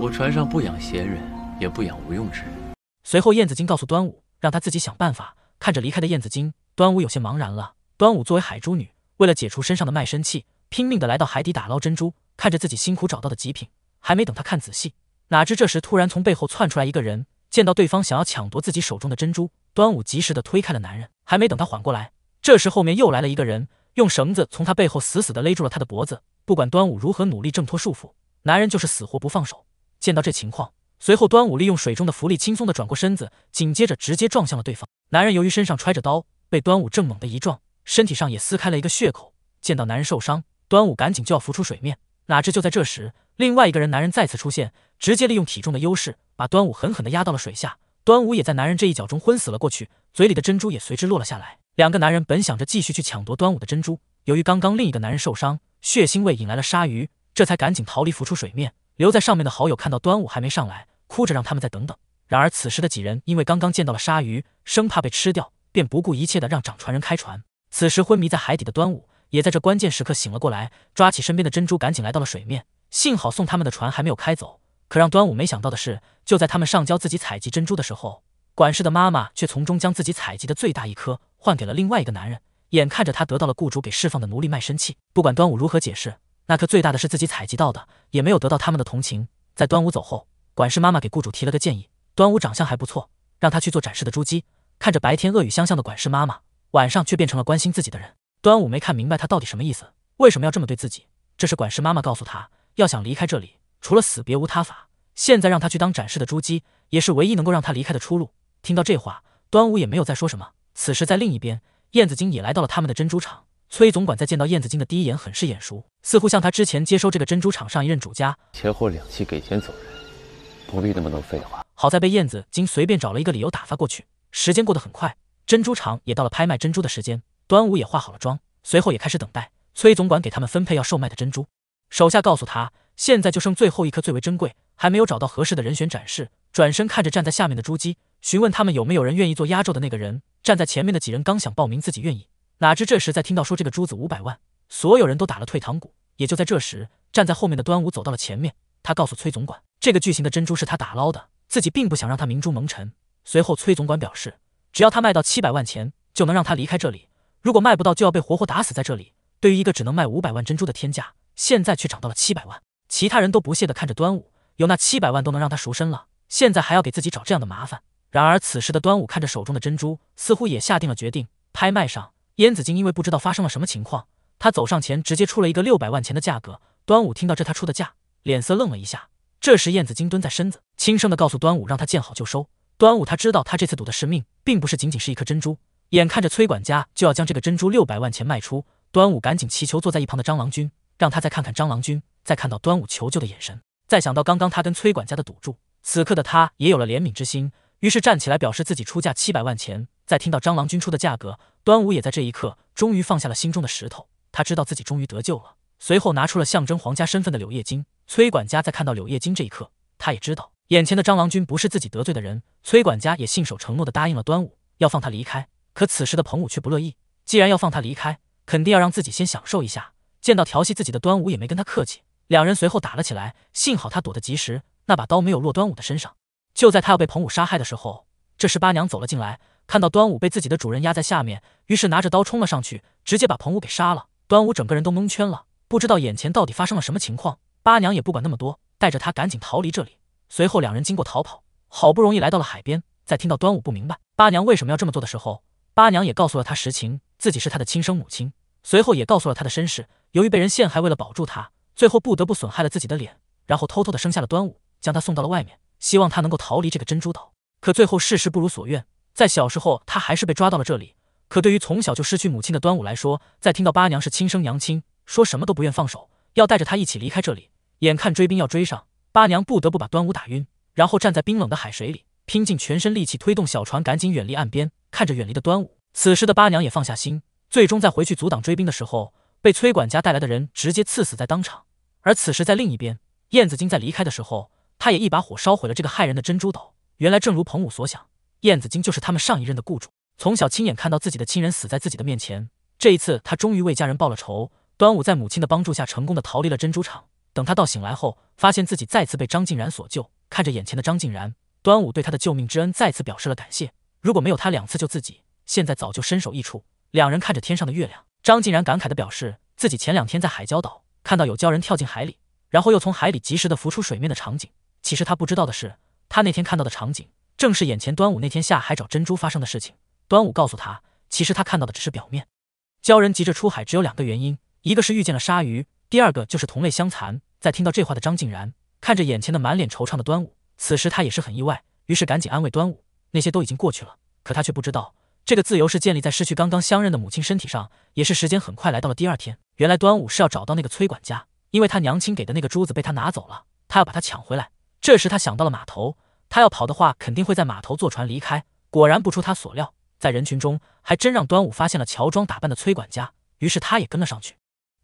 我船上不养闲人，也不养无用之人。随后燕子精告诉端午，让他自己想办法。看着离开的燕子精，端午有些茫然了。端午作为海珠女，为了解除身上的卖身契，拼命的来到海底打捞珍珠。看着自己辛苦找到的极品，还没等他看仔细，哪知这时突然从背后窜出来一个人，见到对方想要抢夺自己手中的珍珠，端午及时的推开了男人。还没等他缓过来，这时后面又来了一个人，用绳子从他背后死死的勒住了他的脖子。不管端午如何努力挣脱束缚，男人就是死活不放手。见到这情况，随后端午利用水中的浮力轻松的转过身子，紧接着直接撞向了对方。男人由于身上揣着刀，被端午正猛的一撞，身体上也撕开了一个血口。见到男人受伤，端午赶紧就要浮出水面。哪知就在这时，另外一个人男人再次出现，直接利用体重的优势，把端午狠狠的压到了水下。端午也在男人这一脚中昏死了过去，嘴里的珍珠也随之落了下来。两个男人本想着继续去抢夺端午的珍珠，由于刚刚另一个男人受伤，血腥味引来了鲨鱼，这才赶紧逃离浮出水面。留在上面的好友看到端午还没上来，哭着让他们再等等。然而此时的几人因为刚刚见到了鲨鱼，生怕被吃掉，便不顾一切的让掌船人开船。此时昏迷在海底的端午也在这关键时刻醒了过来，抓起身边的珍珠，赶紧来到了水面。幸好送他们的船还没有开走，可让端午没想到的是，就在他们上交自己采集珍珠的时候，管事的妈妈却从中将自己采集的最大一颗换给了另外一个男人。眼看着他得到了雇主给释放的奴隶卖身契，不管端午如何解释。那颗最大的是自己采集到的，也没有得到他们的同情。在端午走后，管事妈妈给雇主提了个建议：端午长相还不错，让他去做展示的珠玑。看着白天恶语相向的管事妈妈，晚上却变成了关心自己的人，端午没看明白他到底什么意思，为什么要这么对自己？这是管事妈妈告诉他，要想离开这里，除了死别无他法。现在让他去当展示的珠玑，也是唯一能够让他离开的出路。听到这话，端午也没有再说什么。此时在另一边，燕子精也来到了他们的珍珠厂。崔总管在见到燕子精的第一眼，很是眼熟，似乎像他之前接收这个珍珠厂上一任主家。前后两期给钱走人，不必那么多废话。好在被燕子精随便找了一个理由打发过去。时间过得很快，珍珠厂也到了拍卖珍珠的时间。端午也化好了妆，随后也开始等待崔总管给他们分配要售卖的珍珠。手下告诉他，现在就剩最后一颗最为珍贵，还没有找到合适的人选展示。转身看着站在下面的珠姬，询问他们有没有人愿意做压轴的那个人。站在前面的几人刚想报名，自己愿意。哪知这时，在听到说这个珠子五百万，所有人都打了退堂鼓。也就在这时，站在后面的端午走到了前面，他告诉崔总管，这个巨型的珍珠是他打捞的，自己并不想让他明珠蒙尘。随后，崔总管表示，只要他卖到七百万钱，就能让他离开这里；如果卖不到，就要被活活打死在这里。对于一个只能卖五百万珍珠的天价，现在却涨到了七百万，其他人都不屑地看着端午，有那七百万都能让他赎身了，现在还要给自己找这样的麻烦。然而，此时的端午看着手中的珍珠，似乎也下定了决定，拍卖上。燕子京因为不知道发生了什么情况，他走上前，直接出了一个六百万钱的价格。端午听到这他出的价，脸色愣了一下。这时燕子京蹲在身子，轻声的告诉端午，让他见好就收。端午他知道他这次赌的是命，并不是仅仅是一颗珍珠。眼看着崔管家就要将这个珍珠六百万钱卖出，端午赶紧祈求坐在一旁的张郎君，让他再看看张郎君，再看到端午求救的眼神，再想到刚刚他跟崔管家的赌注，此刻的他也有了怜悯之心，于是站起来表示自己出价七百万钱。在听到蟑螂君出的价格，端午也在这一刻终于放下了心中的石头，他知道自己终于得救了。随后拿出了象征皇家身份的柳叶金。崔管家在看到柳叶金这一刻，他也知道眼前的蟑螂君不是自己得罪的人。崔管家也信守承诺的答应了端午要放他离开。可此时的彭武却不乐意，既然要放他离开，肯定要让自己先享受一下。见到调戏自己的端午也没跟他客气，两人随后打了起来。幸好他躲得及时，那把刀没有落端午的身上。就在他要被彭武杀害的时候，这时八娘走了进来。看到端午被自己的主人压在下面，于是拿着刀冲了上去，直接把彭武给杀了。端午整个人都蒙圈了，不知道眼前到底发生了什么情况。八娘也不管那么多，带着他赶紧逃离这里。随后两人经过逃跑，好不容易来到了海边。在听到端午不明白八娘为什么要这么做的时候，八娘也告诉了他实情，自己是他的亲生母亲。随后也告诉了他的身世，由于被人陷害，为了保住他，最后不得不损害了自己的脸，然后偷偷的生下了端午，将他送到了外面，希望他能够逃离这个珍珠岛。可最后事事不如所愿。在小时候，他还是被抓到了这里。可对于从小就失去母亲的端午来说，在听到八娘是亲生娘亲，说什么都不愿放手，要带着他一起离开这里。眼看追兵要追上，八娘不得不把端午打晕，然后站在冰冷的海水里，拼尽全身力气推动小船，赶紧远离岸边。看着远离的端午，此时的八娘也放下心。最终在回去阻挡追兵的时候，被崔管家带来的人直接刺死在当场。而此时在另一边，燕子精在离开的时候，他也一把火烧毁了这个害人的珍珠岛。原来正如彭武所想。燕子京就是他们上一任的雇主。从小亲眼看到自己的亲人死在自己的面前，这一次他终于为家人报了仇。端午在母亲的帮助下成功的逃离了珍珠厂。等他到醒来后，发现自己再次被张静然所救。看着眼前的张静然，端午对他的救命之恩再次表示了感谢。如果没有他两次救自己，现在早就身首异处。两人看着天上的月亮，张静然感慨的表示自己前两天在海礁岛看到有鲛人跳进海里，然后又从海里及时的浮出水面的场景。其实他不知道的是，他那天看到的场景。正是眼前端午那天下海找珍珠发生的事情。端午告诉他，其实他看到的只是表面。鲛人急着出海，只有两个原因，一个是遇见了鲨鱼，第二个就是同类相残。在听到这话的张静然，看着眼前的满脸惆怅的端午，此时他也是很意外，于是赶紧安慰端午：“那些都已经过去了。”可他却不知道，这个自由是建立在失去刚刚相认的母亲身体上。也是时间很快来到了第二天，原来端午是要找到那个崔管家，因为他娘亲给的那个珠子被他拿走了，他要把他抢回来。这时他想到了码头。他要跑的话，肯定会在码头坐船离开。果然不出他所料，在人群中还真让端午发现了乔装打扮的崔管家，于是他也跟了上去。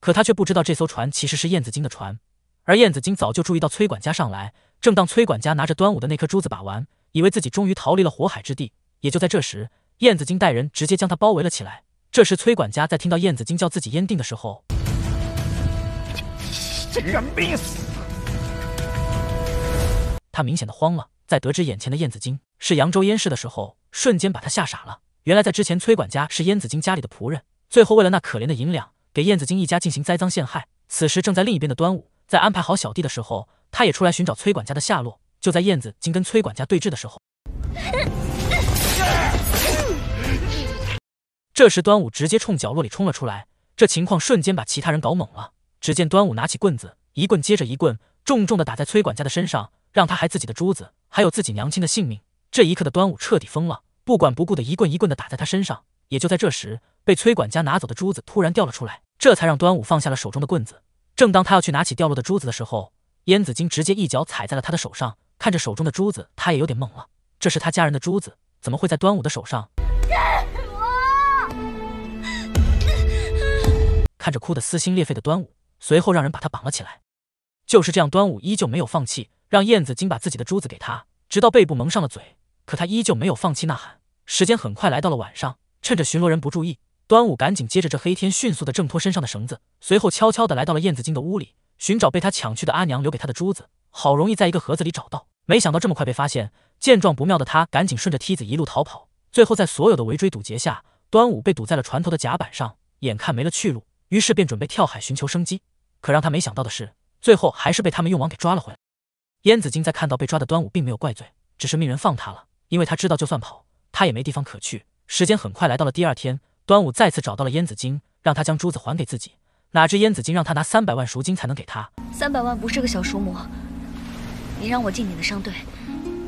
可他却不知道这艘船其实是燕子京的船，而燕子京早就注意到崔管家上来。正当崔管家拿着端午的那颗珠子把玩，以为自己终于逃离了火海之地，也就在这时，燕子京带人直接将他包围了起来。这时，崔管家在听到燕子京叫自己燕定的时候，真该没死！他明显的慌了。在得知眼前的燕子精是扬州燕氏的时候，瞬间把他吓傻了。原来在之前，崔管家是燕子精家里的仆人，最后为了那可怜的银两，给燕子精一家进行栽赃陷害。此时正在另一边的端午，在安排好小弟的时候，他也出来寻找崔管家的下落。就在燕子精跟崔管家对峙的时候，这时端午直接冲角落里冲了出来，这情况瞬间把其他人搞懵了。只见端午拿起棍子，一棍接着一棍，重重的打在崔管家的身上。让他还自己的珠子，还有自己娘亲的性命。这一刻的端午彻底疯了，不管不顾的一棍一棍的打在他身上。也就在这时，被崔管家拿走的珠子突然掉了出来，这才让端午放下了手中的棍子。正当他要去拿起掉落的珠子的时候，燕子京直接一脚踩在了他的手上。看着手中的珠子，他也有点懵了。这是他家人的珠子，怎么会在端午的手上？看着哭得撕心裂肺的端午，随后让人把他绑了起来。就是这样，端午依旧没有放弃。让燕子精把自己的珠子给他，直到背部蒙上了嘴，可他依旧没有放弃呐喊。时间很快来到了晚上，趁着巡逻人不注意，端午赶紧接着这黑天迅速的挣脱身上的绳子，随后悄悄的来到了燕子精的屋里，寻找被他抢去的阿娘留给他的珠子。好容易在一个盒子里找到，没想到这么快被发现。见状不妙的他赶紧顺着梯子一路逃跑，最后在所有的围追堵截下，端午被堵在了船头的甲板上，眼看没了去路，于是便准备跳海寻求生机。可让他没想到的是，最后还是被他们用网给抓了回来。燕子京在看到被抓的端午，并没有怪罪，只是命人放他了，因为他知道就算跑，他也没地方可去。时间很快来到了第二天，端午再次找到了燕子京，让他将珠子还给自己。哪知燕子京让他拿三百万赎金才能给他。三百万不是个小数目，你让我进你的商队，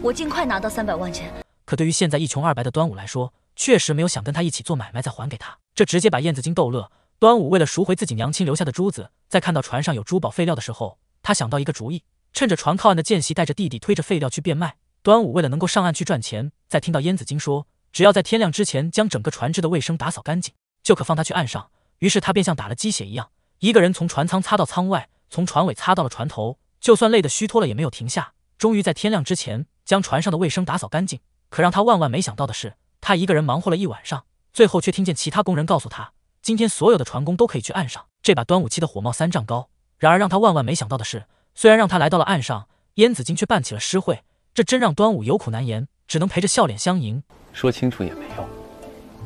我尽快拿到三百万钱。可对于现在一穷二白的端午来说，确实没有想跟他一起做买卖再还给他。这直接把燕子京逗乐。端午为了赎回自己娘亲留下的珠子，在看到船上有珠宝废料的时候，他想到一个主意。趁着船靠岸的间隙，带着弟弟推着废料去变卖。端午为了能够上岸去赚钱，在听到燕子精说只要在天亮之前将整个船只的卫生打扫干净，就可放他去岸上。于是他便像打了鸡血一样，一个人从船舱擦到舱外，从船尾擦到了船头，就算累得虚脱了也没有停下。终于在天亮之前将船上的卫生打扫干净。可让他万万没想到的是，他一个人忙活了一晚上，最后却听见其他工人告诉他，今天所有的船工都可以去岸上。这把端午气得火冒三丈高。然而让他万万没想到的是。虽然让他来到了岸上，燕子京却办起了诗会，这真让端午有苦难言，只能陪着笑脸相迎。说清楚也没用，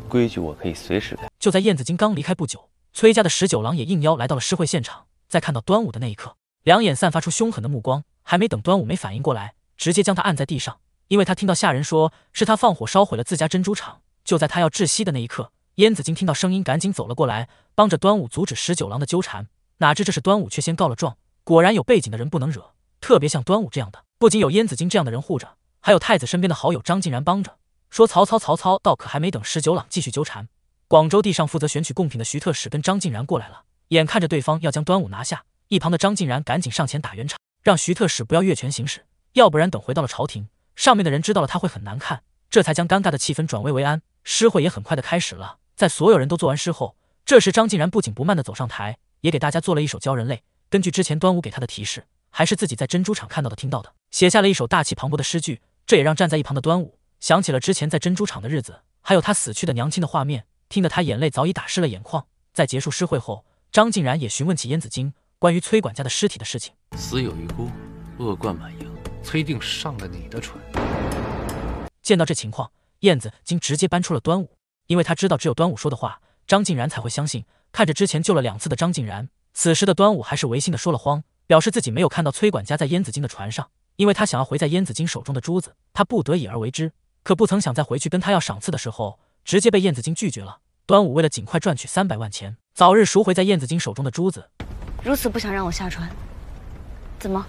规矩我可以随时改。就在燕子京刚离开不久，崔家的十九郎也应邀来到了诗会现场，在看到端午的那一刻，两眼散发出凶狠的目光。还没等端午没反应过来，直接将他按在地上，因为他听到下人说是他放火烧毁了自家珍珠厂。就在他要窒息的那一刻，燕子京听到声音，赶紧走了过来，帮着端午阻止十九郎的纠缠。哪知这是端午，却先告了状。果然有背景的人不能惹，特别像端午这样的，不仅有燕子京这样的人护着，还有太子身边的好友张竟然帮着。说曹操，曹操到。可还没等十九郎继续纠缠，广州地上负责选取贡品的徐特使跟张竟然过来了，眼看着对方要将端午拿下，一旁的张竟然赶紧上前打圆场，让徐特使不要越权行事，要不然等回到了朝廷上面的人知道了，他会很难看。这才将尴尬的气氛转危为安。诗会也很快的开始了，在所有人都做完诗后，这时张竟然不紧不慢的走上台，也给大家做了一首鲛人泪。根据之前端午给他的提示，还是自己在珍珠厂看到的、听到的，写下了一首大气磅礴的诗句。这也让站在一旁的端午想起了之前在珍珠厂的日子，还有他死去的娘亲的画面，听得他眼泪早已打湿了眼眶。在结束诗会后，张静然也询问起燕子京关于崔管家的尸体的事情。死有余辜，恶贯满盈，崔定上了你的船。见到这情况，燕子京直接搬出了端午，因为他知道只有端午说的话，张静然才会相信。看着之前救了两次的张静然。此时的端午还是违心的说了慌，表示自己没有看到崔管家在燕子京的船上，因为他想要回在燕子京手中的珠子，他不得已而为之。可不曾想在回去跟他要赏赐的时候，直接被燕子京拒绝了。端午为了尽快赚取三百万钱，早日赎回在燕子京手中的珠子，如此不想让我下船，怎么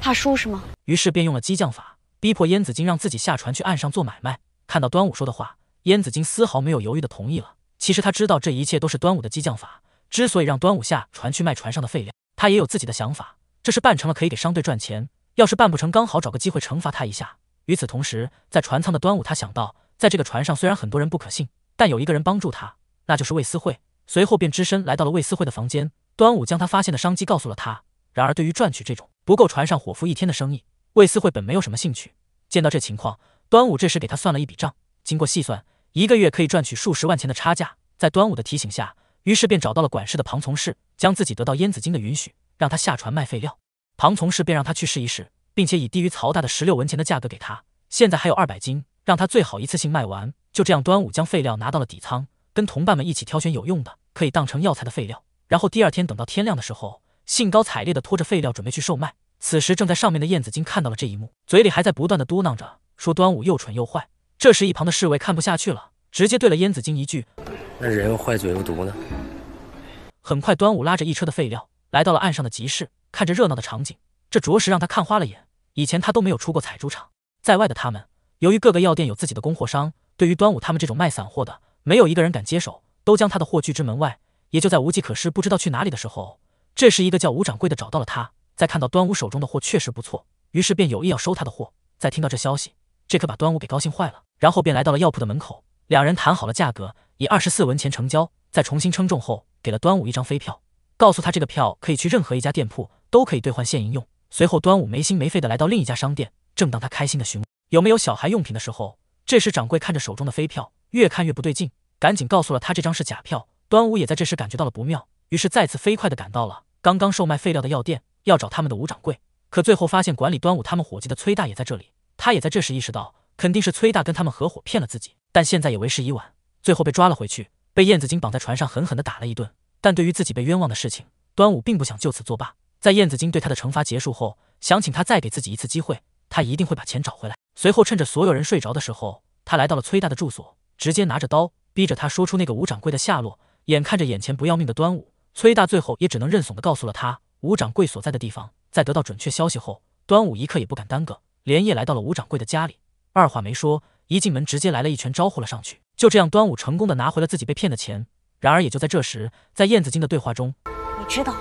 怕输是吗？于是便用了激将法，逼迫燕子京让自己下船去岸上做买卖。看到端午说的话，燕子京丝毫没有犹豫的同意了。其实他知道这一切都是端午的激将法。之所以让端午下船去卖船上的废料，他也有自己的想法。这事办成了可以给商队赚钱，要是办不成，刚好找个机会惩罚他一下。与此同时，在船舱的端午，他想到，在这个船上虽然很多人不可信，但有一个人帮助他，那就是魏思慧。随后便只身来到了魏思慧的房间。端午将他发现的商机告诉了他。然而，对于赚取这种不够船上伙夫一天的生意，魏思慧本没有什么兴趣。见到这情况，端午这时给他算了一笔账。经过细算，一个月可以赚取数十万钱的差价。在端午的提醒下。于是便找到了管事的庞从事，将自己得到燕子京的允许，让他下船卖废料。庞从事便让他去试一试，并且以低于曹大的十六文钱的价格给他。现在还有二百斤，让他最好一次性卖完。就这样，端午将废料拿到了底仓，跟同伴们一起挑选有用的、可以当成药材的废料。然后第二天等到天亮的时候，兴高采烈地拖着废料准备去售卖。此时正在上面的燕子京看到了这一幕，嘴里还在不断的嘟囔着说：“端午又蠢又坏。”这时一旁的侍卫看不下去了。直接对了燕子京一句：“那人又坏嘴又毒呢。”很快，端午拉着一车的废料来到了岸上的集市，看着热闹的场景，这着实让他看花了眼。以前他都没有出过采珠场，在外的他们，由于各个药店有自己的供货商，对于端午他们这种卖散货的，没有一个人敢接手，都将他的货拒之门外。也就在无计可施，不知道去哪里的时候，这时一个叫吴掌柜的找到了他，在看到端午手中的货确实不错，于是便有意要收他的货。在听到这消息，这可把端午给高兴坏了，然后便来到了药铺的门口。两人谈好了价格，以二十四文钱成交。在重新称重后，给了端午一张飞票，告诉他这个票可以去任何一家店铺都可以兑换现银用。随后，端午没心没肺的来到另一家商店。正当他开心的询问有没有小孩用品的时候，这时掌柜看着手中的飞票，越看越不对劲，赶紧告诉了他这张是假票。端午也在这时感觉到了不妙，于是再次飞快的赶到了刚刚售卖废料的药店，要找他们的吴掌柜。可最后发现管理端午他们伙计的崔大爷在这里，他也在这时意识到肯定是崔大跟他们合伙骗了自己。但现在也为时已晚，最后被抓了回去，被燕子精绑在船上狠狠地打了一顿。但对于自己被冤枉的事情，端午并不想就此作罢。在燕子精对他的惩罚结束后，想请他再给自己一次机会，他一定会把钱找回来。随后趁着所有人睡着的时候，他来到了崔大的住所，直接拿着刀逼着他说出那个吴掌柜的下落。眼看着眼前不要命的端午，崔大最后也只能认怂的告诉了他吴掌柜所在的地方。在得到准确消息后，端午一刻也不敢耽搁，连夜来到了吴掌柜的家里，二话没说。一进门，直接来了一拳招呼了上去。就这样，端午成功的拿回了自己被骗的钱。然而，也就在这时，在燕子精的对话中，你知道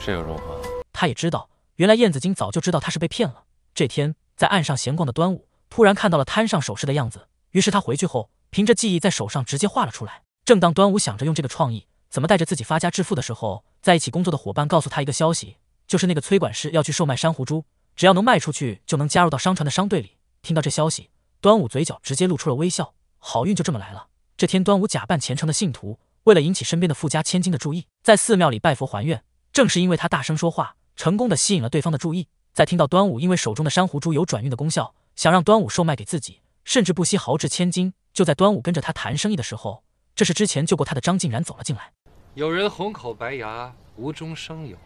这个如何？他也知道，原来燕子精早就知道他是被骗了。这天，在岸上闲逛的端午，突然看到了摊上首饰的样子，于是他回去后，凭着记忆在手上直接画了出来。正当端午想着用这个创意怎么带着自己发家致富的时候，在一起工作的伙伴告诉他一个消息，就是那个崔管事要去售卖珊瑚珠，只要能卖出去，就能加入到商船的商队里。听到这消息，端午嘴角直接露出了微笑，好运就这么来了。这天，端午假扮虔诚的信徒，为了引起身边的富家千金的注意，在寺庙里拜佛还愿。正是因为他大声说话，成功的吸引了对方的注意。在听到端午因为手中的珊瑚珠有转运的功效，想让端午售卖给自己，甚至不惜豪掷千金。就在端午跟着他谈生意的时候，这是之前救过他的张静然走了进来。有人红口白牙，无中生有，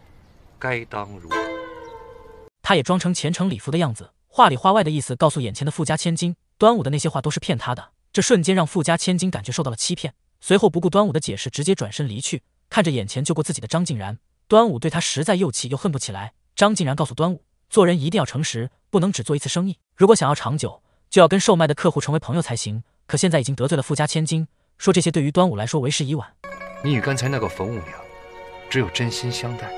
该当如何？他也装成虔诚礼佛的样子。话里话外的意思告诉眼前的富家千金，端午的那些话都是骗她的。这瞬间让富家千金感觉受到了欺骗，随后不顾端午的解释，直接转身离去。看着眼前救过自己的张静然，端午对他实在又气又恨不起来。张静然告诉端午，做人一定要诚实，不能只做一次生意。如果想要长久，就要跟售卖的客户成为朋友才行。可现在已经得罪了富家千金，说这些对于端午来说为时已晚。你与刚才那个冯五娘，只有真心相待，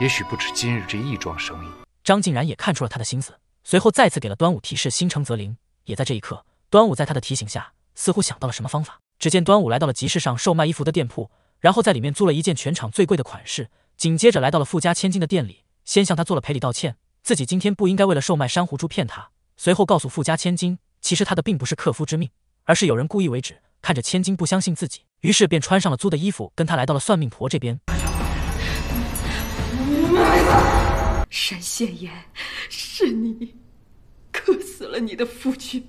也许不止今日这一桩生意。张静然也看出了他的心思。随后再次给了端午提示，心诚则灵。也在这一刻，端午在他的提醒下，似乎想到了什么方法。只见端午来到了集市上售卖衣服的店铺，然后在里面租了一件全场最贵的款式。紧接着来到了富家千金的店里，先向她做了赔礼道歉，自己今天不应该为了售卖珊瑚珠骗她。随后告诉富家千金，其实他的并不是克夫之命，而是有人故意为之。看着千金不相信自己，于是便穿上了租的衣服，跟她来到了算命婆这边。沈现言，是你，克死了你的夫君。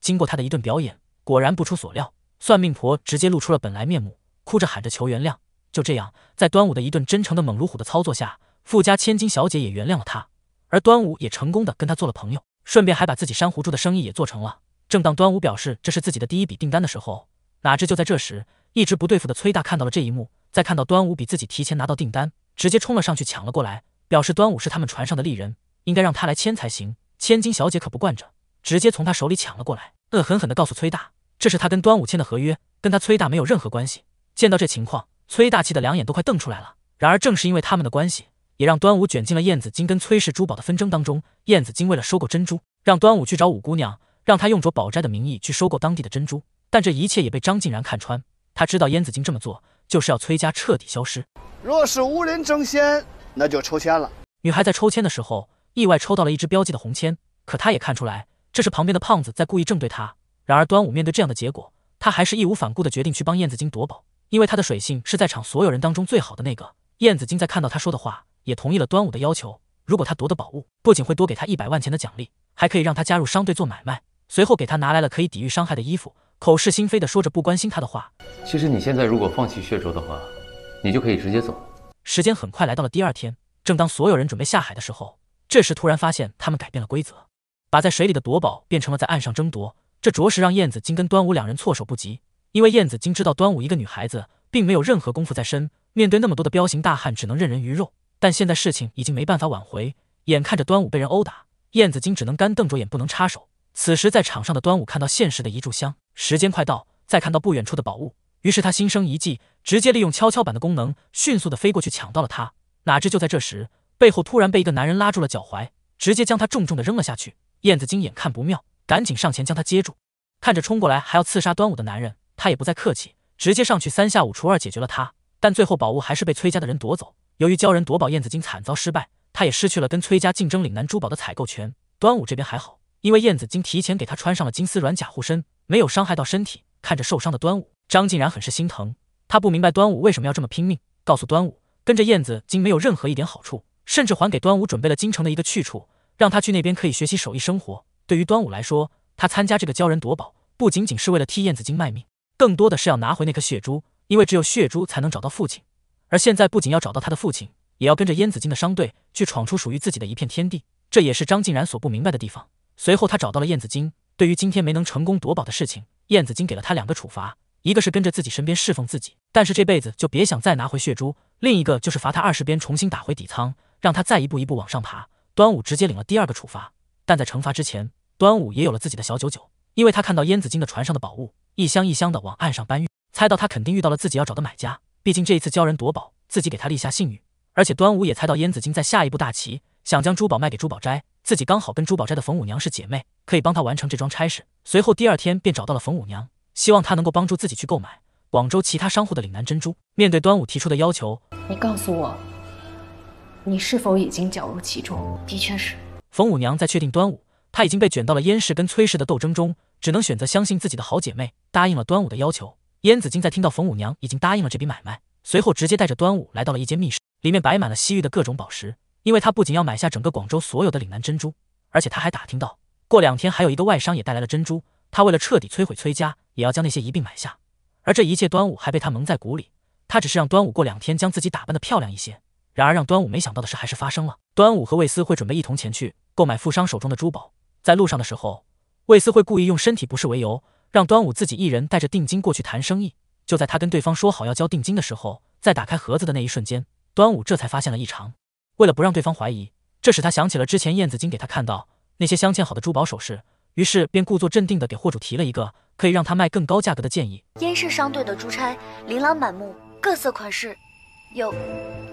经过他的一顿表演，果然不出所料，算命婆直接露出了本来面目，哭着喊着求原谅。就这样，在端午的一顿真诚的猛如虎的操作下，富家千金小姐也原谅了他，而端午也成功的跟他做了朋友，顺便还把自己珊瑚珠的生意也做成了。正当端午表示这是自己的第一笔订单的时候，哪知就在这时，一直不对付的崔大看到了这一幕，在看到端午比自己提前拿到订单。直接冲了上去抢了过来，表示端午是他们船上的丽人，应该让他来签才行。千金小姐可不惯着，直接从他手里抢了过来，恶狠狠的告诉崔大，这是他跟端午签的合约，跟他崔大没有任何关系。见到这情况，崔大气的两眼都快瞪出来了。然而正是因为他们的关系，也让端午卷进了燕子金跟崔氏珠宝的纷争当中。燕子金为了收购珍珠，让端午去找五姑娘，让她用着宝斋的名义去收购当地的珍珠。但这一切也被张静然看穿，他知道燕子金这么做。就是要崔家彻底消失。若是无人争先，那就抽签了。女孩在抽签的时候，意外抽到了一支标记的红签，可她也看出来，这是旁边的胖子在故意针对她。然而端午面对这样的结果，她还是义无反顾的决定去帮燕子京夺宝，因为她的水性是在场所有人当中最好的那个。燕子京在看到她说的话，也同意了端午的要求。如果她夺得宝物，不仅会多给她一百万钱的奖励，还可以让她加入商队做买卖。随后给她拿来了可以抵御伤害的衣服。口是心非的说着不关心他的话。其实你现在如果放弃血珠的话，你就可以直接走。时间很快来到了第二天，正当所有人准备下海的时候，这时突然发现他们改变了规则，把在水里的夺宝变成了在岸上争夺。这着实让燕子京跟端午两人措手不及，因为燕子京知道端午一个女孩子并没有任何功夫在身，面对那么多的彪形大汉只能任人鱼肉。但现在事情已经没办法挽回，眼看着端午被人殴打，燕子京只能干瞪着眼不能插手。此时在场上的端午看到现实的一炷香。时间快到，再看到不远处的宝物，于是他心生一计，直接利用跷跷板的功能，迅速的飞过去抢到了它。哪知就在这时，背后突然被一个男人拉住了脚踝，直接将他重重的扔了下去。燕子精眼看不妙，赶紧上前将他接住。看着冲过来还要刺杀端午的男人，他也不再客气，直接上去三下五除二解决了他。但最后宝物还是被崔家的人夺走。由于鲛人夺宝，燕子精惨遭失败，他也失去了跟崔家竞争岭南珠宝的采购权。端午这边还好。因为燕子精提前给他穿上了金丝软甲护身，没有伤害到身体。看着受伤的端午，张竟然很是心疼。他不明白端午为什么要这么拼命。告诉端午，跟着燕子精没有任何一点好处，甚至还给端午准备了京城的一个去处，让他去那边可以学习手艺生活。对于端午来说，他参加这个鲛人夺宝不仅仅是为了替燕子精卖命，更多的是要拿回那颗血珠，因为只有血珠才能找到父亲。而现在不仅要找到他的父亲，也要跟着燕子精的商队去闯出属于自己的一片天地。这也是张竟然所不明白的地方。随后，他找到了燕子京，对于今天没能成功夺宝的事情，燕子京给了他两个处罚：一个是跟着自己身边侍奉自己，但是这辈子就别想再拿回血珠；另一个就是罚他二十鞭，重新打回底仓，让他再一步一步往上爬。端午直接领了第二个处罚。但在惩罚之前，端午也有了自己的小九九，因为他看到燕子京的船上的宝物一箱一箱的往岸上搬运，猜到他肯定遇到了自己要找的买家。毕竟这一次鲛人夺宝，自己给他立下信誉，而且端午也猜到燕子京在下一步大棋，想将珠宝卖给珠宝斋。自己刚好跟珠宝斋的冯五娘是姐妹，可以帮她完成这桩差事。随后第二天便找到了冯五娘，希望她能够帮助自己去购买广州其他商户的岭南珍珠。面对端午提出的要求，你告诉我，你是否已经搅入其中？的确是。冯五娘在确定端午她已经被卷到了燕氏跟崔氏的斗争中，只能选择相信自己的好姐妹，答应了端午的要求。燕子精在听到冯五娘已经答应了这笔买卖，随后直接带着端午来到了一间密室，里面摆满了西域的各种宝石。因为他不仅要买下整个广州所有的岭南珍珠，而且他还打听到，过两天还有一个外商也带来了珍珠。他为了彻底摧毁崔家，也要将那些一并买下。而这一切，端午还被他蒙在鼓里。他只是让端午过两天将自己打扮的漂亮一些。然而，让端午没想到的事还是发生了。端午和魏斯会准备一同前去购买富商手中的珠宝。在路上的时候，魏斯会故意用身体不适为由，让端午自己一人带着定金过去谈生意。就在他跟对方说好要交定金的时候，在打开盒子的那一瞬间，端午这才发现了异常。为了不让对方怀疑，这使他想起了之前燕子京给他看到那些镶嵌好的珠宝首饰，于是便故作镇定地给货主提了一个可以让他卖更高价格的建议。燕氏商队的珠钗琳琅满目，各色款式有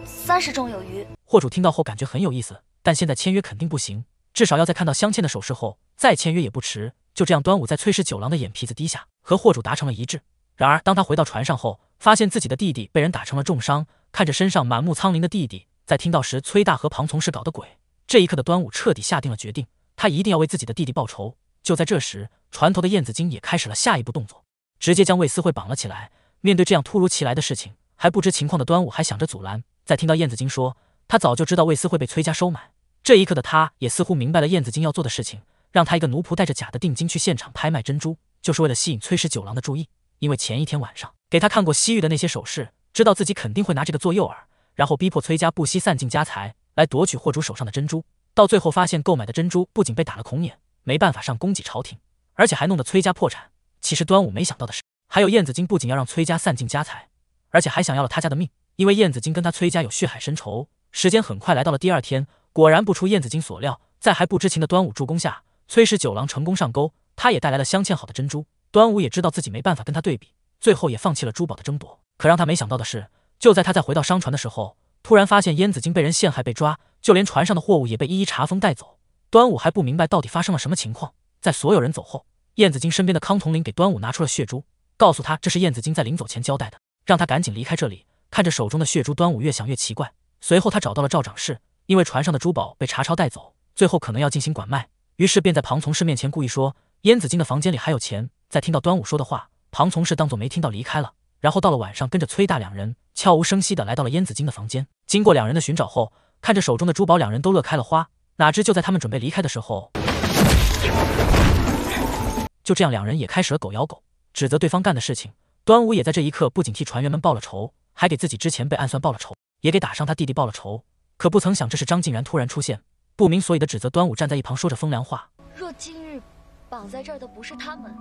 三十种有余。货主听到后感觉很有意思，但现在签约肯定不行，至少要在看到镶嵌的首饰后再签约也不迟。就这样，端午在崔氏九郎的眼皮子底下和货主达成了一致。然而，当他回到船上后，发现自己的弟弟被人打成了重伤，看着身上满目苍林的弟弟。在听到时，崔大和庞从事搞的鬼。这一刻的端午彻底下定了决定，他一定要为自己的弟弟报仇。就在这时，船头的燕子精也开始了下一步动作，直接将魏思慧绑了起来。面对这样突如其来的事情，还不知情况的端午还想着阻拦。在听到燕子精说他早就知道魏思慧被崔家收买，这一刻的他也似乎明白了燕子精要做的事情，让他一个奴仆带着假的定金去现场拍卖珍珠，就是为了吸引崔十九郎的注意。因为前一天晚上给他看过西域的那些首饰，知道自己肯定会拿这个做诱饵。然后逼迫崔家不惜散尽家财来夺取货主手上的珍珠，到最后发现购买的珍珠不仅被打了孔眼，没办法上供给朝廷，而且还弄得崔家破产。其实端午没想到的是，还有燕子金不仅要让崔家散尽家财，而且还想要了他家的命，因为燕子金跟他崔家有血海深仇。时间很快来到了第二天，果然不出燕子金所料，在还不知情的端午助攻下，崔氏九郎成功上钩，他也带来了镶嵌好的珍珠。端午也知道自己没办法跟他对比，最后也放弃了珠宝的争夺。可让他没想到的是。就在他再回到商船的时候，突然发现燕子京被人陷害被抓，就连船上的货物也被一一查封带走。端午还不明白到底发生了什么情况。在所有人走后，燕子京身边的康统领给端午拿出了血珠，告诉他这是燕子京在临走前交代的，让他赶紧离开这里。看着手中的血珠，端午越想越奇怪。随后他找到了赵掌事，因为船上的珠宝被查抄带走，最后可能要进行拐卖，于是便在庞从事面前故意说燕子京的房间里还有钱。在听到端午说的话，庞从事当作没听到离开了。然后到了晚上，跟着崔大两人悄无声息的来到了燕子京的房间。经过两人的寻找后，看着手中的珠宝，两人都乐开了花。哪知就在他们准备离开的时候，就这样两人也开始了狗咬狗，指责对方干的事情。端午也在这一刻不仅替船员们报了仇，还给自己之前被暗算报了仇，也给打伤他弟弟报了仇。可不曾想，这是张竟然突然出现，不明所以的指责端午，站在一旁说着风凉话：“若今日绑在这儿的不是他们，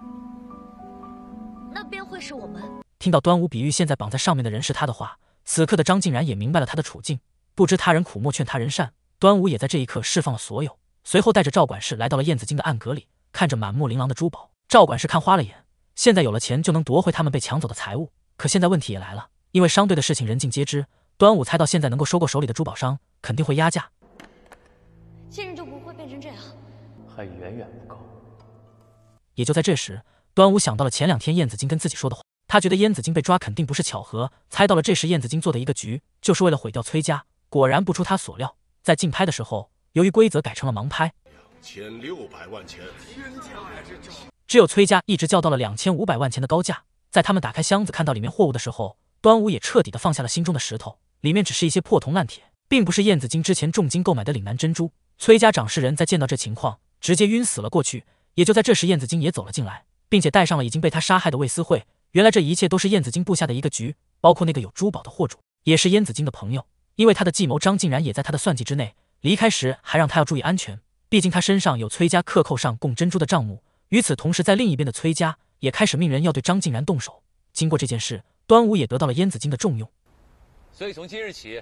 那便会是我们。”听到端午比喻现在绑在上面的人是他的话，此刻的张竟然也明白了他的处境。不知他人苦，莫劝他人善。端午也在这一刻释放了所有，随后带着赵管事来到了燕子京的暗格里，看着满目琳琅的珠宝，赵管事看花了眼。现在有了钱就能夺回他们被抢走的财物，可现在问题也来了，因为商队的事情人尽皆知。端午猜到现在能够收购手里的珠宝商肯定会压价，信任就不会变成这样，还远远不够。也就在这时，端午想到了前两天燕子京跟自己说的话。他觉得燕子精被抓肯定不是巧合，猜到了。这时燕子精做的一个局，就是为了毁掉崔家。果然不出他所料，在竞拍的时候，由于规则改成了盲拍，两千六百万钱。只有崔家一直叫到了两千五百万钱的高价。在他们打开箱子看到里面货物的时候，端午也彻底的放下了心中的石头。里面只是一些破铜烂铁，并不是燕子精之前重金购买的岭南珍珠。崔家长事人在见到这情况，直接晕死了过去。也就在这时，燕子精也走了进来，并且带上了已经被他杀害的魏思慧。原来这一切都是燕子京布下的一个局，包括那个有珠宝的货主也是燕子京的朋友，因为他的计谋张竟然也在他的算计之内。离开时还让他要注意安全，毕竟他身上有崔家克扣上供珍珠的账目。与此同时，在另一边的崔家也开始命人要对张竟然动手。经过这件事，端午也得到了燕子京的重用，所以从今日起，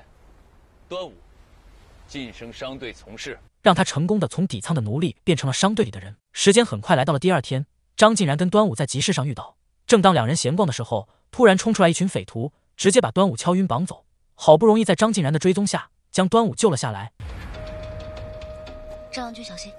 端午晋升商队从事，让他成功的从底仓的奴隶变成了商队里的人。时间很快来到了第二天，张竟然跟端午在集市上遇到。正当两人闲逛的时候，突然冲出来一群匪徒，直接把端午敲晕绑走。好不容易在张静然的追踪下将端午救了下来。张将军小心！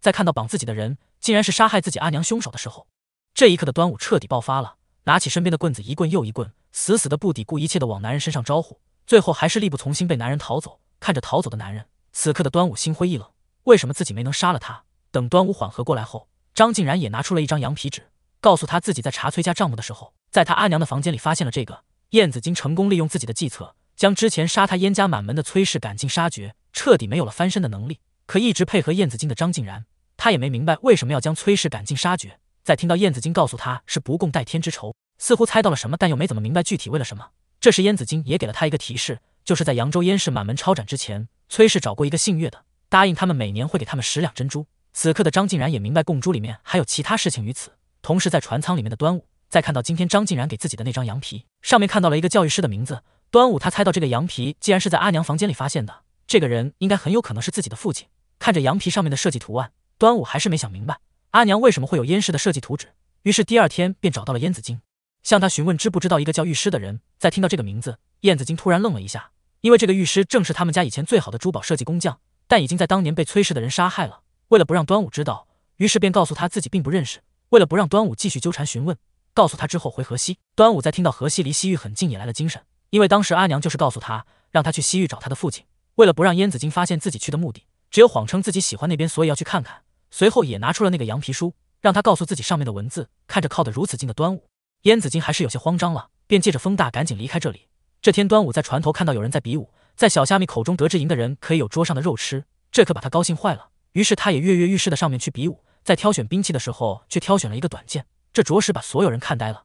在看到绑自己的人竟然是杀害自己阿娘凶手的时候，这一刻的端午彻底爆发了，拿起身边的棍子一棍又一棍，死死的不抵顾一切的往男人身上招呼，最后还是力不从心被男人逃走。看着逃走的男人，此刻的端午心灰意冷，为什么自己没能杀了他？等端午缓和过来后，张静然也拿出了一张羊皮纸。告诉他自己在查崔家账目的时候，在他阿娘的房间里发现了这个燕子金成功利用自己的计策，将之前杀他燕家满门的崔氏赶尽杀绝，彻底没有了翻身的能力。可一直配合燕子金的张竟然，他也没明白为什么要将崔氏赶尽杀绝。在听到燕子金告诉他是不共戴天之仇，似乎猜到了什么，但又没怎么明白具体为了什么。这时燕子金也给了他一个提示，就是在扬州燕氏满门抄斩之前，崔氏找过一个姓岳的，答应他们每年会给他们十两珍珠。此刻的张竟然也明白供珠里面还有其他事情于此。同时，在船舱里面的端午，再看到今天张竟然给自己的那张羊皮，上面看到了一个教育师的名字。端午他猜到这个羊皮，竟然是在阿娘房间里发现的。这个人应该很有可能是自己的父亲。看着羊皮上面的设计图案，端午还是没想明白阿娘为什么会有烟氏的设计图纸。于是第二天便找到了燕子京，向他询问知不知道一个叫玉师的人。在听到这个名字，燕子京突然愣了一下，因为这个玉师正是他们家以前最好的珠宝设计工匠，但已经在当年被崔氏的人杀害了。为了不让端午知道，于是便告诉他自己并不认识。为了不让端午继续纠缠询问，告诉他之后回河西。端午在听到河西离西域很近，也来了精神。因为当时阿娘就是告诉他，让他去西域找他的父亲。为了不让燕子京发现自己去的目的，只有谎称自己喜欢那边，所以要去看看。随后也拿出了那个羊皮书，让他告诉自己上面的文字。看着靠得如此近的端午，燕子京还是有些慌张了，便借着风大赶紧离开这里。这天，端午在船头看到有人在比武，在小虾米口中得知赢的人可以有桌上的肉吃，这可把他高兴坏了。于是他也跃跃欲试的上面去比武。在挑选兵器的时候，却挑选了一个短剑，这着实把所有人看呆了。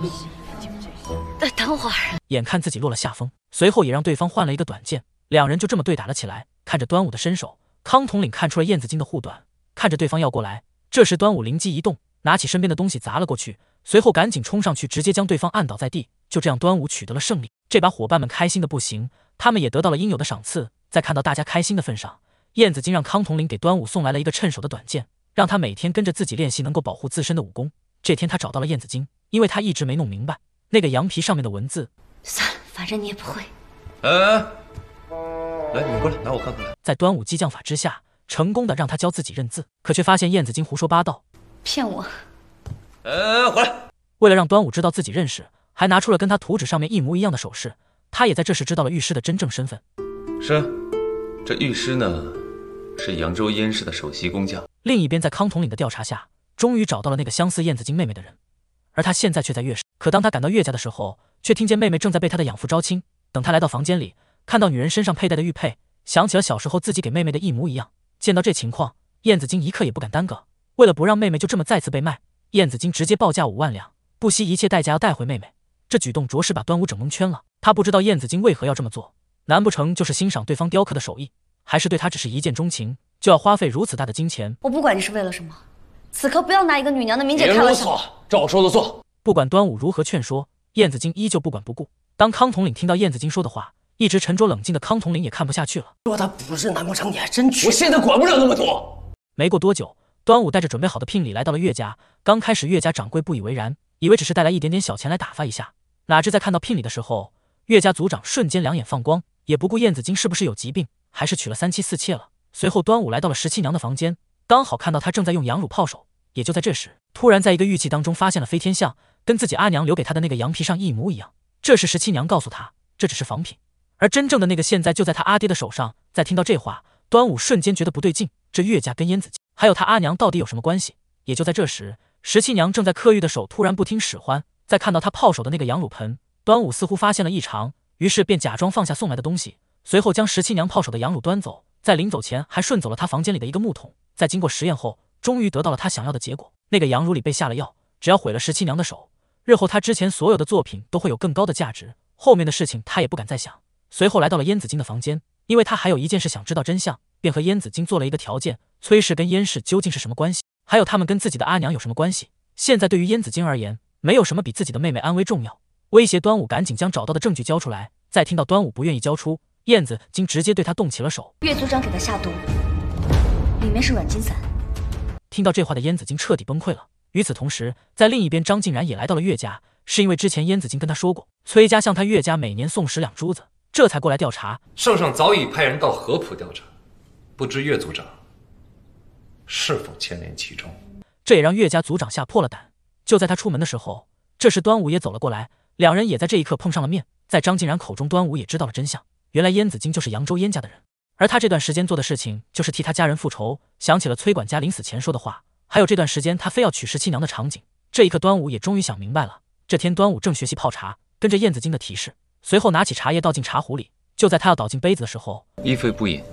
没事。呃，等会儿。眼看自己落了下风，随后也让对方换了一个短剑，两人就这么对打了起来。看着端午的身手，康统领看出了燕子精的护短，看着对方要过来，这时端午灵机一动，拿起身边的东西砸了过去，随后赶紧冲上去，直接将对方按倒在地。就这样，端午取得了胜利。这把伙伴们开心的不行，他们也得到了应有的赏赐。在看到大家开心的份上，燕子精让康统领给端午送来了一个趁手的短剑，让他每天跟着自己练习能够保护自身的武功。这天，他找到了燕子精，因为他一直没弄明白那个羊皮上面的文字。算了，反正你也不会。哎，来，你过来拿我看看在端午激将法之下，成功的让他教自己认字，可却发现燕子精胡说八道，骗我。呃，回来！为了让端午知道自己认识，还拿出了跟他图纸上面一模一样的首饰。他也在这时知道了玉师的真正身份。是。这玉师呢，是扬州燕氏的首席工匠。另一边，在康统领的调查下，终于找到了那个相似燕子京妹妹的人，而他现在却在月氏。可当他赶到岳家的时候，却听见妹妹正在被他的养父招亲。等他来到房间里，看到女人身上佩戴的玉佩，想起了小时候自己给妹妹的一模一样。见到这情况，燕子京一刻也不敢耽搁，为了不让妹妹就这么再次被卖，燕子京直接报价五万两，不惜一切代价要带回妹妹。这举动着实把端午整蒙圈了，他不知道燕子京为何要这么做。难不成就，是欣赏对方雕刻的手艺，还是对他只是一见钟情，就要花费如此大的金钱？我不管你是为了什么，此刻不要拿一个女娘的名节开玩笑。照我说的做。不管端午如何劝说，燕子京依旧不管不顾。当康统领听到燕子京说的话，一直沉着冷静的康统领也看不下去了。说他不是，难不成你还真娶？我现在管不了那么多。没过多久，端午带着准备好的聘礼来到了岳家。刚开始，岳家掌柜不以为然，以为只是带来一点点小钱来打发一下。哪知在看到聘礼的时候，岳家族长瞬间两眼放光。也不顾燕子京是不是有疾病，还是娶了三妻四妾了。随后端午来到了十七娘的房间，刚好看到她正在用羊乳泡手。也就在这时，突然在一个玉器当中发现了飞天象，跟自己阿娘留给她的那个羊皮上一模一样。这时，十七娘告诉他，这只是仿品，而真正的那个现在就在他阿爹的手上。在听到这话，端午瞬间觉得不对劲，这岳家跟燕子精还有他阿娘到底有什么关系？也就在这时，十七娘正在刻玉的手突然不听使唤，在看到她泡手的那个羊乳盆，端午似乎发现了异常。于是便假装放下送来的东西，随后将十七娘炮手的羊乳端走，在临走前还顺走了他房间里的一个木桶。在经过实验后，终于得到了他想要的结果。那个羊乳里被下了药，只要毁了十七娘的手，日后他之前所有的作品都会有更高的价值。后面的事情他也不敢再想。随后来到了燕子京的房间，因为他还有一件事想知道真相，便和燕子京做了一个条件：崔氏跟燕氏究竟是什么关系？还有他们跟自己的阿娘有什么关系？现在对于燕子京而言，没有什么比自己的妹妹安危重要。威胁端午赶紧将找到的证据交出来。再听到端午不愿意交出，燕子京直接对他动起了手。岳族长给他下毒，里面是软金散。听到这话的燕子京彻底崩溃了。与此同时，在另一边，张竟然也来到了岳家，是因为之前燕子京跟他说过，崔家向他岳家每年送十两珠子，这才过来调查。圣上早已派人到河浦调查，不知岳族长是否牵连其中？这也让岳家族长吓破了胆。就在他出门的时候，这时端午也走了过来。两人也在这一刻碰上了面，在张静然口中，端午也知道了真相。原来燕子京就是扬州燕家的人，而他这段时间做的事情就是替他家人复仇。想起了崔管家临死前说的话，还有这段时间他非要娶十七娘的场景。这一刻，端午也终于想明白了。这天，端午正学习泡茶，跟着燕子京的提示，随后拿起茶叶倒进茶壶里。就在他要倒进杯子的时候，一飞不饮，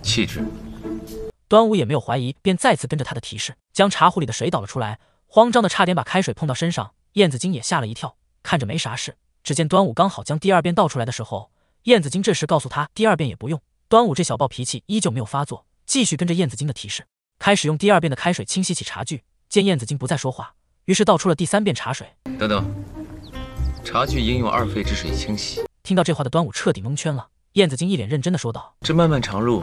气质。端午也没有怀疑，便再次跟着他的提示，将茶壶里的水倒了出来，慌张的差点把开水碰到身上。燕子京也吓了一跳。看着没啥事，只见端午刚好将第二遍倒出来的时候，燕子精这时告诉他第二遍也不用。端午这小暴脾气依旧没有发作，继续跟着燕子精的提示，开始用第二遍的开水清洗起茶具。见燕子精不再说话，于是倒出了第三遍茶水。等等，茶具应用二沸之水清洗。听到这话的端午彻底蒙圈了。燕子精一脸认真的说道：“这漫漫长路，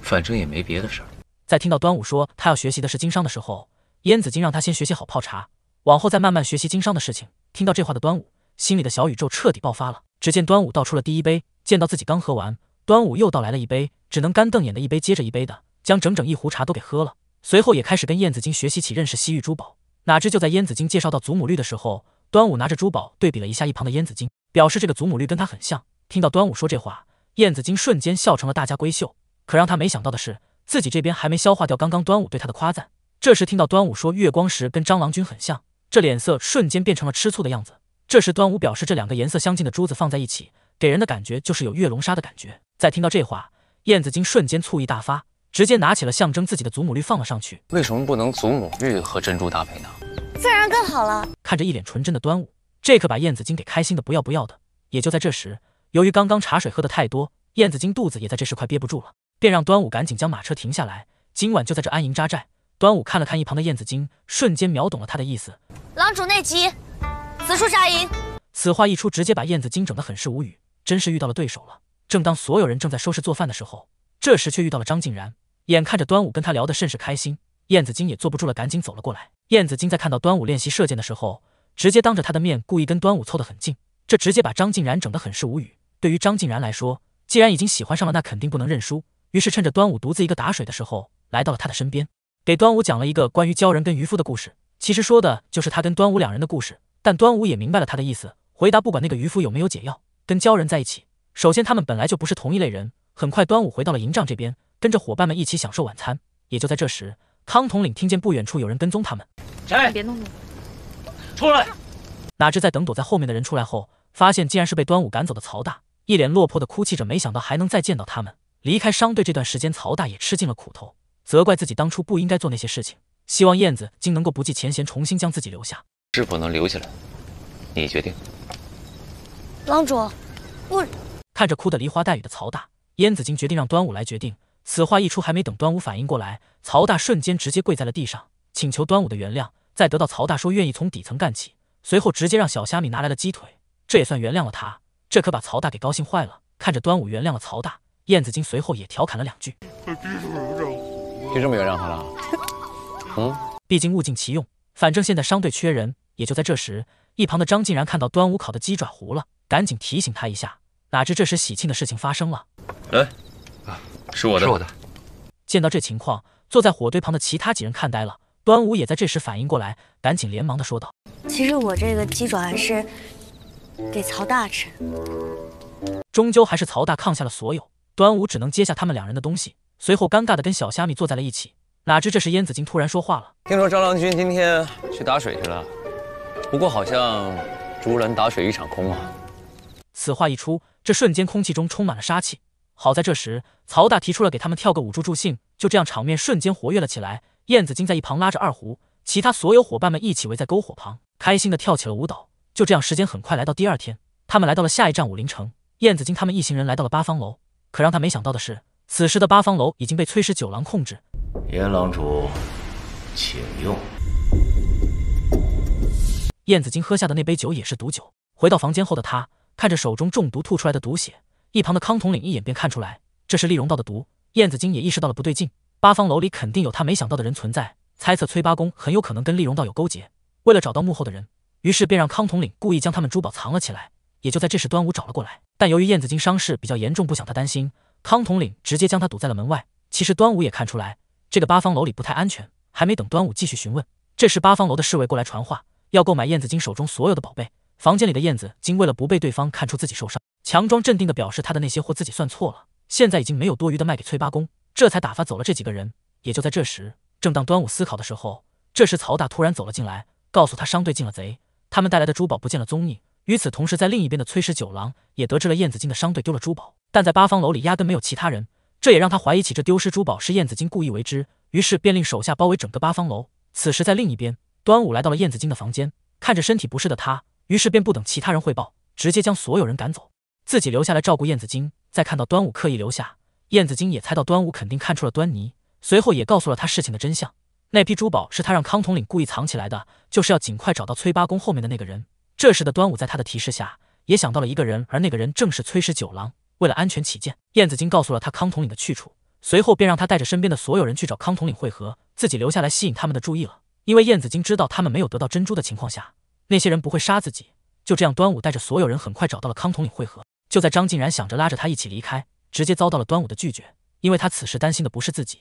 反正也没别的事儿。”在听到端午说他要学习的是经商的时候，燕子精让他先学习好泡茶。往后再慢慢学习经商的事情。听到这话的端午，心里的小宇宙彻底爆发了。只见端午倒出了第一杯，见到自己刚喝完，端午又倒来了一杯，只能干瞪眼的一杯接着一杯的将整整一壶茶都给喝了。随后也开始跟燕子精学习起认识西域珠宝。哪知就在燕子精介绍到祖母绿的时候，端午拿着珠宝对比了一下一旁的燕子精，表示这个祖母绿跟他很像。听到端午说这话，燕子精瞬间笑成了大家闺秀。可让他没想到的是，自己这边还没消化掉刚刚端午对他的夸赞，这时听到端午说月光石跟蟑螂君很像。这脸色瞬间变成了吃醋的样子。这时端午表示这两个颜色相近的珠子放在一起，给人的感觉就是有月龙沙的感觉。在听到这话，燕子精瞬间醋意大发，直接拿起了象征自己的祖母绿放了上去。为什么不能祖母绿和珍珠搭配呢？自然更好了。看着一脸纯真的端午，这可把燕子精给开心的不要不要的。也就在这时，由于刚刚茶水喝的太多，燕子精肚子也在这时快憋不住了，便让端午赶紧将马车停下来，今晚就在这安营扎寨。端午看了看一旁的燕子精，瞬间秒懂了他的意思。狼主内急，此处扎营。此话一出，直接把燕子精整得很是无语，真是遇到了对手了。正当所有人正在收拾做饭的时候，这时却遇到了张静然。眼看着端午跟他聊得甚是开心，燕子精也坐不住了，赶紧走了过来。燕子精在看到端午练习射箭的时候，直接当着他的面故意跟端午凑得很近，这直接把张静然整得很是无语。对于张静然来说，既然已经喜欢上了，那肯定不能认输，于是趁着端午独自一个打水的时候，来到了他的身边。给端午讲了一个关于鲛人跟渔夫的故事，其实说的就是他跟端午两人的故事。但端午也明白了他的意思，回答不管那个渔夫有没有解药，跟鲛人在一起。首先他们本来就不是同一类人。很快端午回到了营帐这边，跟着伙伴们一起享受晚餐。也就在这时，康统领听见不远处有人跟踪他们，谁？别弄出来！哪知在等躲在后面的人出来后，发现竟然是被端午赶走的曹大，一脸落魄的哭泣着，没想到还能再见到他们。离开商队这段时间，曹大也吃尽了苦头。责怪自己当初不应该做那些事情，希望燕子精能够不计前嫌，重新将自己留下。是否能留下来，你决定。郎主，我看着哭得梨花带雨的曹大，燕子精决定让端午来决定。此话一出，还没等端午反应过来，曹大瞬间直接跪在了地上，请求端午的原谅。再得到曹大说愿意从底层干起，随后直接让小虾米拿来了鸡腿，这也算原谅了他。这可把曹大给高兴坏了。看着端午原谅了曹大，燕子精随后也调侃了两句。凭什么要让他了？嗯，毕竟物尽其用，反正现在商队缺人。也就在这时，一旁的张竟然看到端午烤的鸡爪糊了，赶紧提醒他一下。哪知这时喜庆的事情发生了，来，是我的，是我的。见到这情况，坐在火堆旁的其他几人看呆了。端午也在这时反应过来，赶紧连忙的说道：“其实我这个鸡爪是给曹大吃。”终究还是曹大抗下了所有，端午只能接下他们两人的东西。随后，尴尬的跟小虾米坐在了一起。哪知这时燕子精突然说话了：“听说张郎君今天去打水去了，不过好像竹篮打水一场空啊。”此话一出，这瞬间空气中充满了杀气。好在这时，曹大提出了给他们跳个舞助助兴，就这样场面瞬间活跃了起来。燕子精在一旁拉着二胡，其他所有伙伴们一起围在篝火旁，开心的跳起了舞蹈。就这样，时间很快来到第二天，他们来到了下一站武林城。燕子精他们一行人来到了八方楼，可让他没想到的是。此时的八方楼已经被崔十九郎控制。燕郎主，请用。燕子金喝下的那杯酒也是毒酒。回到房间后的他，看着手中中毒吐出来的毒血，一旁的康统领一眼便看出来，这是丽容道的毒。燕子金也意识到了不对劲，八方楼里肯定有他没想到的人存在，猜测崔八公很有可能跟丽容道有勾结。为了找到幕后的人，于是便让康统领故意将他们珠宝藏了起来。也就在这时，端午找了过来，但由于燕子金伤势比较严重，不想他担心。康统领直接将他堵在了门外。其实端午也看出来，这个八方楼里不太安全。还没等端午继续询问，这时八方楼的侍卫过来传话，要购买燕子精手中所有的宝贝。房间里的燕子精为了不被对方看出自己受伤，强装镇定的表示他的那些货自己算错了，现在已经没有多余的卖给崔八公，这才打发走了这几个人。也就在这时，正当端午思考的时候，这时曹大突然走了进来，告诉他商队进了贼，他们带来的珠宝不见了踪影。与此同时，在另一边的崔十九郎也得知了燕子精的商队丢了珠宝。但在八方楼里压根没有其他人，这也让他怀疑起这丢失珠宝是燕子金故意为之，于是便令手下包围整个八方楼。此时在另一边，端午来到了燕子金的房间，看着身体不适的他，于是便不等其他人汇报，直接将所有人赶走，自己留下来照顾燕子金。再看到端午刻意留下，燕子金也猜到端午肯定看出了端倪，随后也告诉了他事情的真相。那批珠宝是他让康统领故意藏起来的，就是要尽快找到崔八公后面的那个人。这时的端午在他的提示下，也想到了一个人，而那个人正是崔十九郎。为了安全起见，燕子精告诉了他康统领的去处，随后便让他带着身边的所有人去找康统领会合，自己留下来吸引他们的注意了。因为燕子精知道，他们没有得到珍珠的情况下，那些人不会杀自己。就这样，端午带着所有人很快找到了康统领会合。就在张静然想着拉着他一起离开，直接遭到了端午的拒绝，因为他此时担心的不是自己，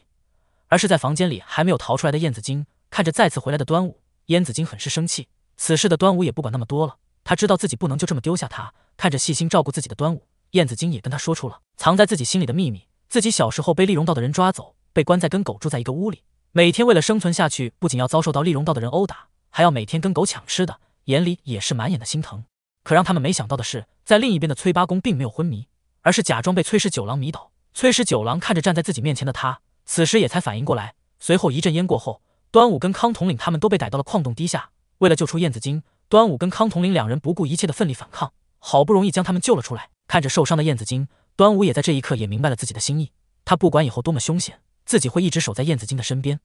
而是在房间里还没有逃出来的燕子精。看着再次回来的端午，燕子精很是生气。此时的端午也不管那么多了，他知道自己不能就这么丢下他，看着细心照顾自己的端午。燕子精也跟他说出了藏在自己心里的秘密：自己小时候被丽容道的人抓走，被关在跟狗住在一个屋里，每天为了生存下去，不仅要遭受到丽容道的人殴打，还要每天跟狗抢吃的，眼里也是满眼的心疼。可让他们没想到的是，在另一边的崔八公并没有昏迷，而是假装被崔氏九郎迷倒。崔氏九郎看着站在自己面前的他，此时也才反应过来。随后一阵烟过后，端午跟康统领他们都被逮到了矿洞低下。为了救出燕子精，端午跟康统领两人不顾一切的奋力反抗。好不容易将他们救了出来，看着受伤的燕子精，端午也在这一刻也明白了自己的心意。他不管以后多么凶险，自己会一直守在燕子精的身边。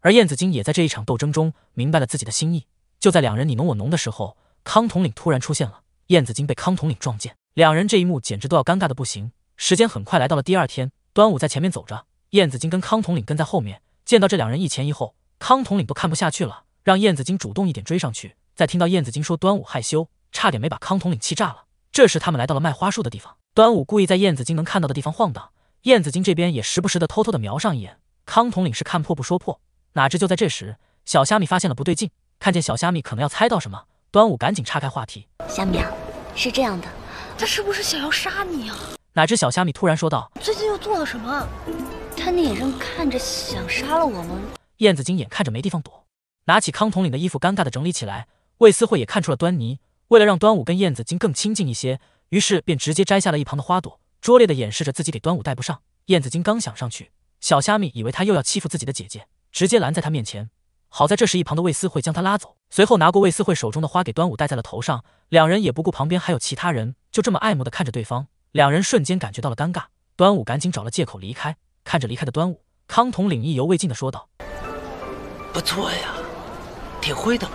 而燕子精也在这一场斗争中明白了自己的心意。就在两人你侬我侬的时候，康统领突然出现了。燕子精被康统领撞见，两人这一幕简直都要尴尬的不行。时间很快来到了第二天，端午在前面走着，燕子精跟康统领跟在后面。见到这两人一前一后，康统领都看不下去了，让燕子精主动一点追上去。在听到燕子精说端午害羞。差点没把康统领气炸了。这时，他们来到了卖花束的地方。端午故意在燕子精能看到的地方晃荡，燕子精这边也时不时的偷偷的瞄上一眼。康统领是看破不说破。哪知就在这时，小虾米发现了不对劲，看见小虾米可能要猜到什么，端午赶紧岔开话题。虾米，啊，是这样的，他是不是想要杀你啊？哪知小虾米突然说道：“最近又做了什么？他那眼神看着想杀了我们。”燕子精眼看着没地方躲，拿起康统领的衣服，尴尬的整理起来。魏思慧也看出了端倪。为了让端午跟燕子精更亲近一些，于是便直接摘下了一旁的花朵，拙劣的掩饰着自己给端午戴不上。燕子精刚想上去，小虾米以为他又要欺负自己的姐姐，直接拦在她面前。好在这时一旁的魏思慧将他拉走，随后拿过魏思慧手中的花给端午戴在了头上。两人也不顾旁边还有其他人，就这么爱慕的看着对方，两人瞬间感觉到了尴尬。端午赶紧找了借口离开，看着离开的端午，康统领意犹未尽的说道：“不错呀，挺会的嘛。”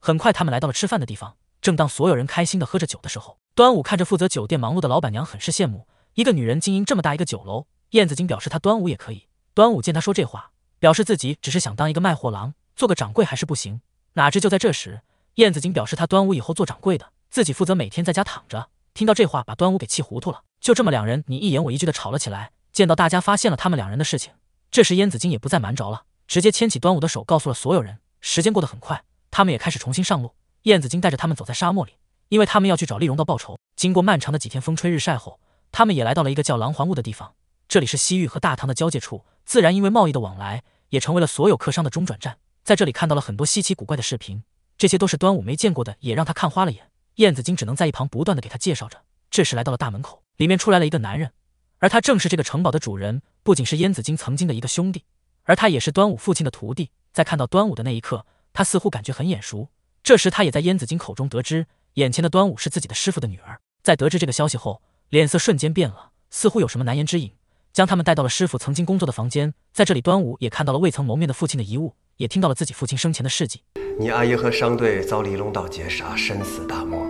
很快他们来到了吃饭的地方。正当所有人开心的喝着酒的时候，端午看着负责酒店忙碌的老板娘，很是羡慕。一个女人经营这么大一个酒楼，燕子精表示她端午也可以。端午见她说这话，表示自己只是想当一个卖货郎，做个掌柜还是不行。哪知就在这时，燕子精表示她端午以后做掌柜的，自己负责每天在家躺着。听到这话，把端午给气糊涂了。就这么两人你一言我一句的吵了起来。见到大家发现了他们两人的事情，这时燕子精也不再瞒着了，直接牵起端午的手，告诉了所有人。时间过得很快，他们也开始重新上路。燕子精带着他们走在沙漠里，因为他们要去找丽蓉道报仇。经过漫长的几天风吹日晒后，他们也来到了一个叫狼环雾的地方。这里是西域和大唐的交界处，自然因为贸易的往来，也成为了所有客商的中转站。在这里看到了很多稀奇古怪的视频，这些都是端午没见过的，也让他看花了眼。燕子精只能在一旁不断的给他介绍着。这时来到了大门口，里面出来了一个男人，而他正是这个城堡的主人，不仅是燕子精曾经的一个兄弟，而他也是端午父亲的徒弟。在看到端午的那一刻，他似乎感觉很眼熟。这时，他也在燕子京口中得知，眼前的端午是自己的师傅的女儿。在得知这个消息后，脸色瞬间变了，似乎有什么难言之隐。将他们带到了师傅曾经工作的房间，在这里，端午也看到了未曾谋面的父亲的遗物，也听到了自己父亲生前的事迹。你阿姨和商队遭离龙岛劫杀，生死大漠，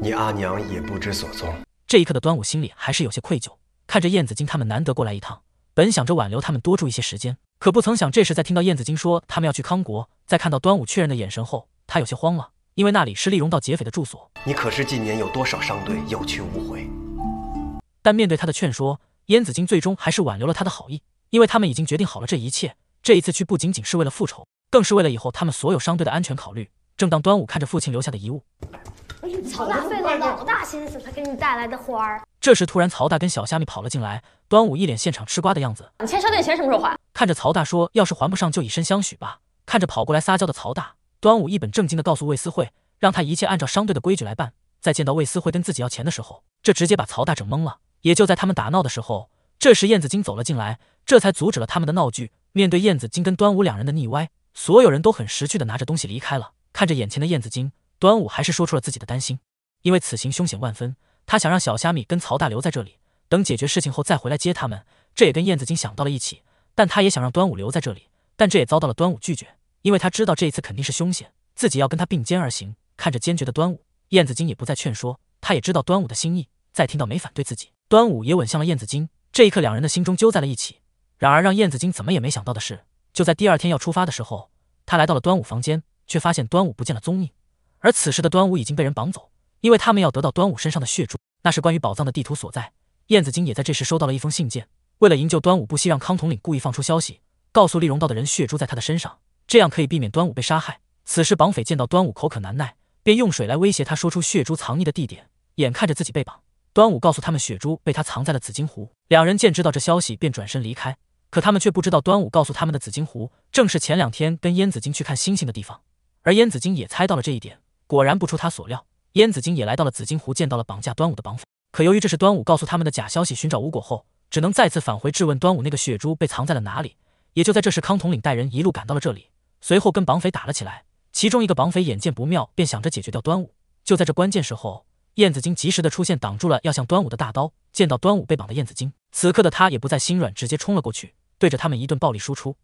你阿娘也不知所踪。这一刻的端午心里还是有些愧疚。看着燕子京他们难得过来一趟，本想着挽留他们多住一些时间，可不曾想，这时在听到燕子京说他们要去康国，在看到端午确认的眼神后。他有些慌了，因为那里是丽蓉道劫匪的住所。你可是近年有多少商队有去无回？但面对他的劝说，燕子京最终还是挽留了他的好意，因为他们已经决定好了这一切。这一次去不仅仅是为了复仇，更是为了以后他们所有商队的安全考虑。正当端午看着父亲留下的遗物，曹大费了老大心思才给你带来的花儿。这时突然曹大跟小虾米跑了进来，端午一脸现场吃瓜的样子。你欠商队钱什么时候还？看着曹大说，要是还不上就以身相许吧。看着跑过来撒娇的曹大。端午一本正经地告诉魏思慧，让他一切按照商队的规矩来办。在见到魏思慧跟自己要钱的时候，这直接把曹大整懵了。也就在他们打闹的时候，这时燕子精走了进来，这才阻止了他们的闹剧。面对燕子精跟端午两人的腻歪，所有人都很识趣地拿着东西离开了。看着眼前的燕子精，端午还是说出了自己的担心，因为此行凶险万分，他想让小虾米跟曹大留在这里，等解决事情后再回来接他们。这也跟燕子精想到了一起，但他也想让端午留在这里，但这也遭到了端午拒绝。因为他知道这一次肯定是凶险，自己要跟他并肩而行。看着坚决的端午，燕子京也不再劝说。他也知道端午的心意。再听到没反对自己，端午也吻向了燕子京。这一刻，两人的心中揪在了一起。然而，让燕子京怎么也没想到的是，就在第二天要出发的时候，他来到了端午房间，却发现端午不见了踪影。而此时的端午已经被人绑走，因为他们要得到端午身上的血珠，那是关于宝藏的地图所在。燕子京也在这时收到了一封信件，为了营救端午，不惜让康统领故意放出消息，告诉丽容道的人血珠在他的身上。这样可以避免端午被杀害。此时，绑匪见到端午口渴难耐，便用水来威胁他，说出血珠藏匿的地点。眼看着自己被绑，端午告诉他们血珠被他藏在了紫金湖。两人见知道这消息，便转身离开。可他们却不知道，端午告诉他们的紫金湖，正是前两天跟燕子京去看星星的地方。而燕子京也猜到了这一点，果然不出他所料，燕子京也来到了紫金湖，见到了绑架端午的绑匪。可由于这是端午告诉他们的假消息，寻找无果后，只能再次返回质问端午，那个血珠被藏在了哪里。也就在这时，康统领带人一路赶到了这里。随后跟绑匪打了起来，其中一个绑匪眼见不妙，便想着解决掉端午。就在这关键时候，燕子精及时的出现，挡住了要向端午的大刀。见到端午被绑的燕子精，此刻的他也不再心软，直接冲了过去，对着他们一顿暴力输出。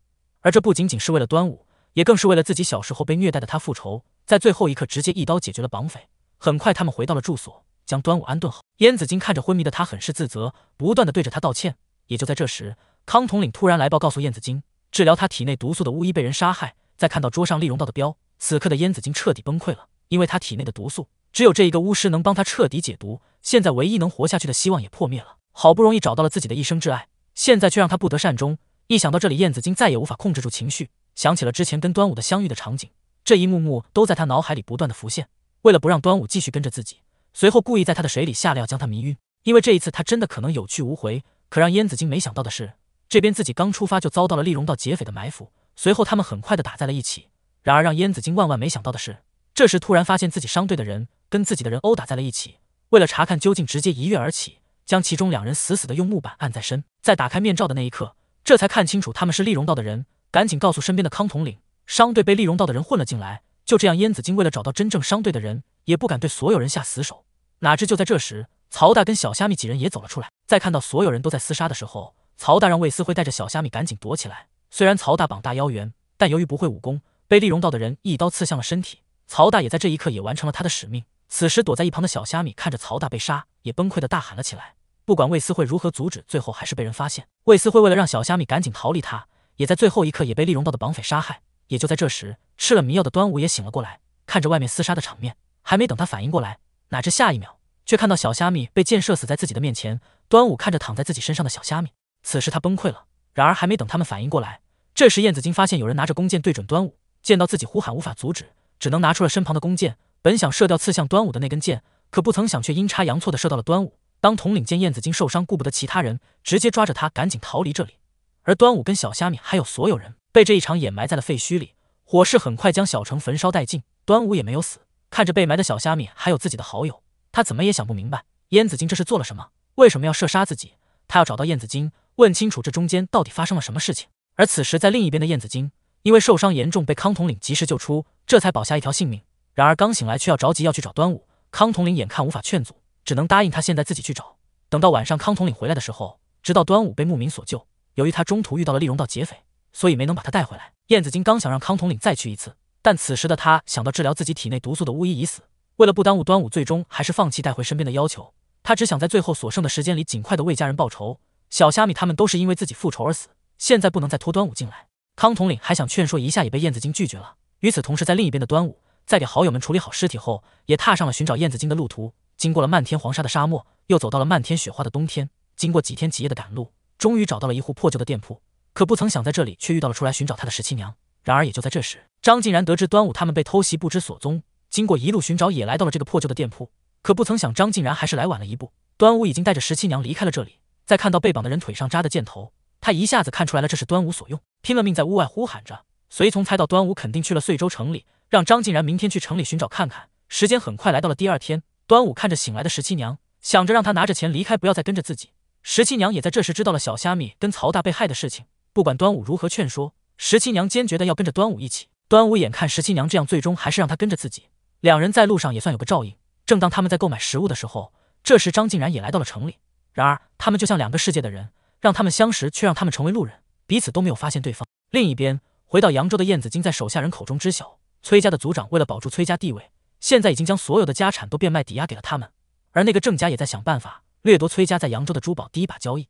而这不仅仅是为了端午，也更是为了自己小时候被虐待的他复仇。在最后一刻，直接一刀解决了绑匪。很快，他们回到了住所，将端午安顿好。燕子精看着昏迷的他，很是自责，不断的对着他道歉。也就在这时，康统领突然来报，告诉燕子精，治疗他体内毒素的巫医被人杀害。再看到桌上丽容道的标，此刻的燕子精彻底崩溃了，因为他体内的毒素只有这一个巫师能帮他彻底解毒，现在唯一能活下去的希望也破灭了。好不容易找到了自己的一生挚爱，现在却让他不得善终。一想到这里，燕子精再也无法控制住情绪，想起了之前跟端午的相遇的场景，这一幕幕都在他脑海里不断的浮现。为了不让端午继续跟着自己，随后故意在他的水里下料将他迷晕，因为这一次他真的可能有去无回。可让燕子精没想到的是，这边自己刚出发就遭到了丽容道劫匪的埋伏。随后，他们很快的打在了一起。然而，让燕子京万万没想到的是，这时突然发现自己商队的人跟自己的人殴打在了一起。为了查看究竟，直接一跃而起，将其中两人死死的用木板按在身。在打开面罩的那一刻，这才看清楚他们是丽容道的人，赶紧告诉身边的康统领，商队被丽容道的人混了进来。就这样，燕子京为了找到真正商队的人，也不敢对所有人下死手。哪知就在这时，曹大跟小虾米几人也走了出来。在看到所有人都在厮杀的时候，曹大让魏思辉带着小虾米赶紧躲起来。虽然曹大膀大腰圆，但由于不会武功，被丽容道的人一刀刺向了身体。曹大也在这一刻也完成了他的使命。此时躲在一旁的小虾米看着曹大被杀，也崩溃的大喊了起来。不管魏思会如何阻止，最后还是被人发现。魏思会为了让小虾米赶紧逃离，他也在最后一刻也被丽容道的绑匪杀害。也就在这时，吃了迷药的端午也醒了过来，看着外面厮杀的场面，还没等他反应过来，哪知下一秒却看到小虾米被箭射死在自己的面前。端午看着躺在自己身上的小虾米，此时他崩溃了。然而，还没等他们反应过来，这时燕子金发现有人拿着弓箭对准端午。见到自己呼喊无法阻止，只能拿出了身旁的弓箭，本想射掉刺向端午的那根箭，可不曾想却阴差阳错的射到了端午。当统领见燕子金受伤，顾不得其他人，直接抓着他赶紧逃离这里。而端午跟小虾米还有所有人被这一场掩埋在了废墟里，火势很快将小城焚烧殆尽。端午也没有死，看着被埋的小虾米还有自己的好友，他怎么也想不明白燕子金这是做了什么，为什么要射杀自己？他要找到燕子金。问清楚这中间到底发生了什么事情。而此时，在另一边的燕子精，因为受伤严重，被康统领及时救出，这才保下一条性命。然而刚醒来，却要着急要去找端午。康统领眼看无法劝阻，只能答应他现在自己去找。等到晚上，康统领回来的时候，直到端午被牧民所救，由于他中途遇到了丽容道劫匪，所以没能把他带回来。燕子精刚想让康统领再去一次，但此时的他想到治疗自己体内毒素的巫医已死，为了不耽误端午，最终还是放弃带回身边的要求。他只想在最后所剩的时间里，尽快的为家人报仇。小虾米他们都是因为自己复仇而死，现在不能再拖端午进来。康统领还想劝说一下，也被燕子精拒绝了。与此同时，在另一边的端午，在给好友们处理好尸体后，也踏上了寻找燕子精的路途。经过了漫天黄沙的沙漠，又走到了漫天雪花的冬天。经过几天几夜的赶路，终于找到了一户破旧的店铺。可不曾想，在这里却遇到了出来寻找他的十七娘。然而，也就在这时，张静然得知端午他们被偷袭，不知所踪。经过一路寻找，也来到了这个破旧的店铺。可不曾想，张静然还是来晚了一步，端午已经带着十七娘离开了这里。在看到被绑的人腿上扎的箭头，他一下子看出来了，这是端午所用。拼了命在屋外呼喊着，随从猜到端午肯定去了遂州城里，让张竟然明天去城里寻找看看。时间很快来到了第二天，端午看着醒来的十七娘，想着让她拿着钱离开，不要再跟着自己。十七娘也在这时知道了小虾米跟曹大被害的事情。不管端午如何劝说，十七娘坚决的要跟着端午一起。端午眼看十七娘这样，最终还是让她跟着自己。两人在路上也算有个照应。正当他们在购买食物的时候，这时张竟然也来到了城里。然而，他们就像两个世界的人，让他们相识却让他们成为路人，彼此都没有发现对方。另一边，回到扬州的燕子京在手下人口中知晓，崔家的族长为了保住崔家地位，现在已经将所有的家产都变卖抵押给了他们，而那个郑家也在想办法掠夺崔家在扬州的珠宝第一把交易。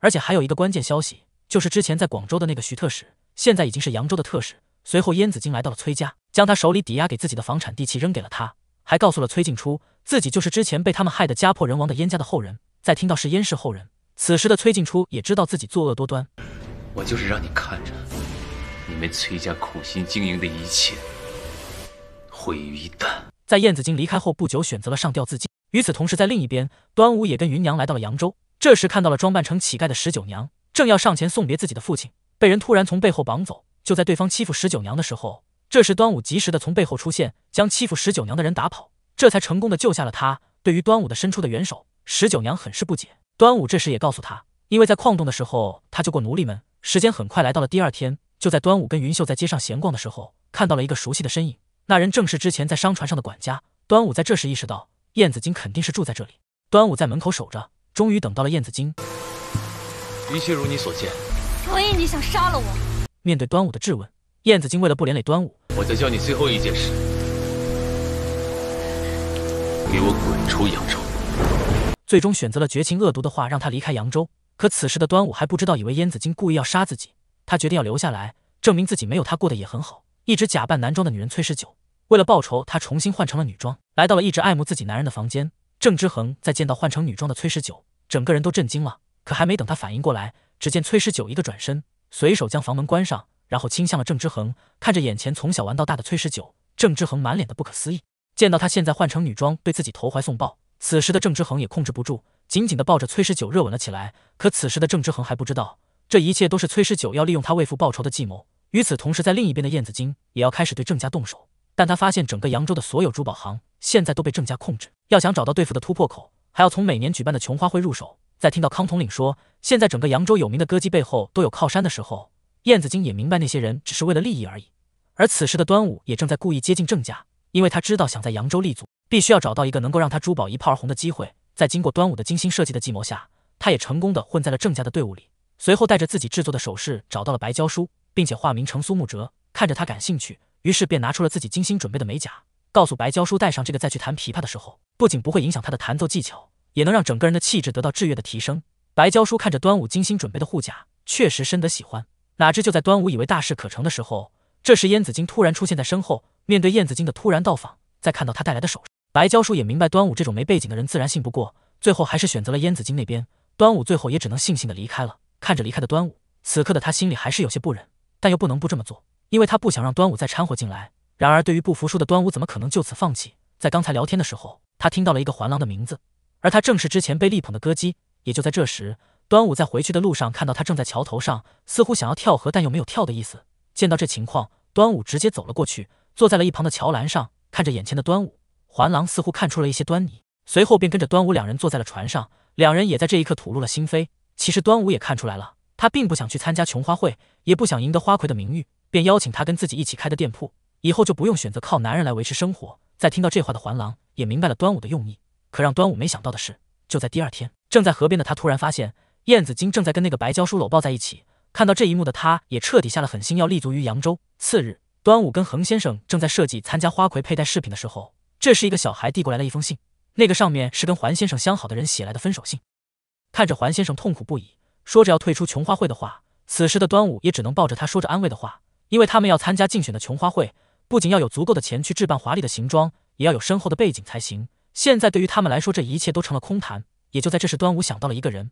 而且还有一个关键消息，就是之前在广州的那个徐特使，现在已经是扬州的特使。随后，燕子京来到了崔家，将他手里抵押给自己的房产地契扔给了他，还告诉了崔静初，自己就是之前被他们害得家破人亡的燕家的后人。在听到是燕氏后人，此时的崔静初也知道自己作恶多端。我就是让你看着你们崔家苦心经营的一切毁于一旦。在燕子京离开后不久，选择了上吊自尽。与此同时，在另一边，端午也跟云娘来到了扬州。这时看到了装扮成乞丐的十九娘，正要上前送别自己的父亲，被人突然从背后绑走。就在对方欺负十九娘的时候，这时端午及时的从背后出现，将欺负十九娘的人打跑，这才成功的救下了她。对于端午的伸出的援手。十九娘很是不解，端午这时也告诉他，因为在矿洞的时候，他救过奴隶们。时间很快来到了第二天，就在端午跟云秀在街上闲逛的时候，看到了一个熟悉的身影，那人正是之前在商船上的管家。端午在这时意识到燕子京肯定是住在这里。端午在门口守着，终于等到了燕子京。一切如你所见。所以你想杀了我？面对端午的质问，燕子精为了不连累端午，我再教你最后一件事，给我滚出扬州。最终选择了绝情恶毒的话，让他离开扬州。可此时的端午还不知道，以为燕子精故意要杀自己，他决定要留下来，证明自己没有他过得也很好。一直假扮男装的女人崔十九，为了报仇，他重新换成了女装，来到了一直爱慕自己男人的房间。郑之恒在见到换成女装的崔十九，整个人都震惊了。可还没等他反应过来，只见崔十九一个转身，随手将房门关上，然后亲向了郑之恒。看着眼前从小玩到大的崔十九，郑之恒满脸的不可思议。见到他现在换成女装，对自己投怀送抱。此时的郑之恒也控制不住，紧紧地抱着崔十九热吻了起来。可此时的郑之恒还不知道，这一切都是崔十九要利用他为父报仇的计谋。与此同时，在另一边的燕子京也要开始对郑家动手。但他发现整个扬州的所有珠宝行现在都被郑家控制，要想找到对付的突破口，还要从每年举办的琼花会入手。在听到康统领说现在整个扬州有名的歌姬背后都有靠山的时候，燕子京也明白那些人只是为了利益而已。而此时的端午也正在故意接近郑家，因为他知道想在扬州立足。必须要找到一个能够让他珠宝一炮而红的机会。在经过端午的精心设计的计谋下，他也成功的混在了郑家的队伍里。随后带着自己制作的首饰找到了白娇叔，并且化名成苏慕哲。看着他感兴趣，于是便拿出了自己精心准备的美甲，告诉白娇叔带上这个再去弹琵琶的时候，不仅不会影响他的弹奏技巧，也能让整个人的气质得到质跃的提升。白娇叔看着端午精心准备的护甲，确实深得喜欢。哪知就在端午以为大事可成的时候，这时燕子京突然出现在身后。面对燕子京的突然到访，再看到他带来的首饰。白娇叔也明白，端午这种没背景的人自然信不过，最后还是选择了燕子京那边。端午最后也只能悻悻的离开了。看着离开的端午，此刻的他心里还是有些不忍，但又不能不这么做，因为他不想让端午再掺和进来。然而，对于不服输的端午，怎么可能就此放弃？在刚才聊天的时候，他听到了一个环狼的名字，而他正是之前被力捧的歌姬。也就在这时，端午在回去的路上看到他正在桥头上，似乎想要跳河，但又没有跳的意思。见到这情况，端午直接走了过去，坐在了一旁的桥栏上，看着眼前的端午。环狼似乎看出了一些端倪，随后便跟着端午两人坐在了船上。两人也在这一刻吐露了心扉。其实端午也看出来了，他并不想去参加琼花会，也不想赢得花魁的名誉，便邀请他跟自己一起开的店铺，以后就不用选择靠男人来维持生活。在听到这话的环狼也明白了端午的用意。可让端午没想到的是，就在第二天，正在河边的他突然发现燕子京正在跟那个白娇叔搂抱在一起。看到这一幕的他，也彻底下了狠心，要立足于扬州。次日，端午跟恒先生正在设计参加花魁佩戴饰品的时候。这是一个小孩递过来了一封信，那个上面是跟环先生相好的人写来的分手信。看着环先生痛苦不已，说着要退出琼花会的话，此时的端午也只能抱着他说着安慰的话。因为他们要参加竞选的琼花会，不仅要有足够的钱去置办华丽的行装，也要有深厚的背景才行。现在对于他们来说，这一切都成了空谈。也就在这时，端午想到了一个人，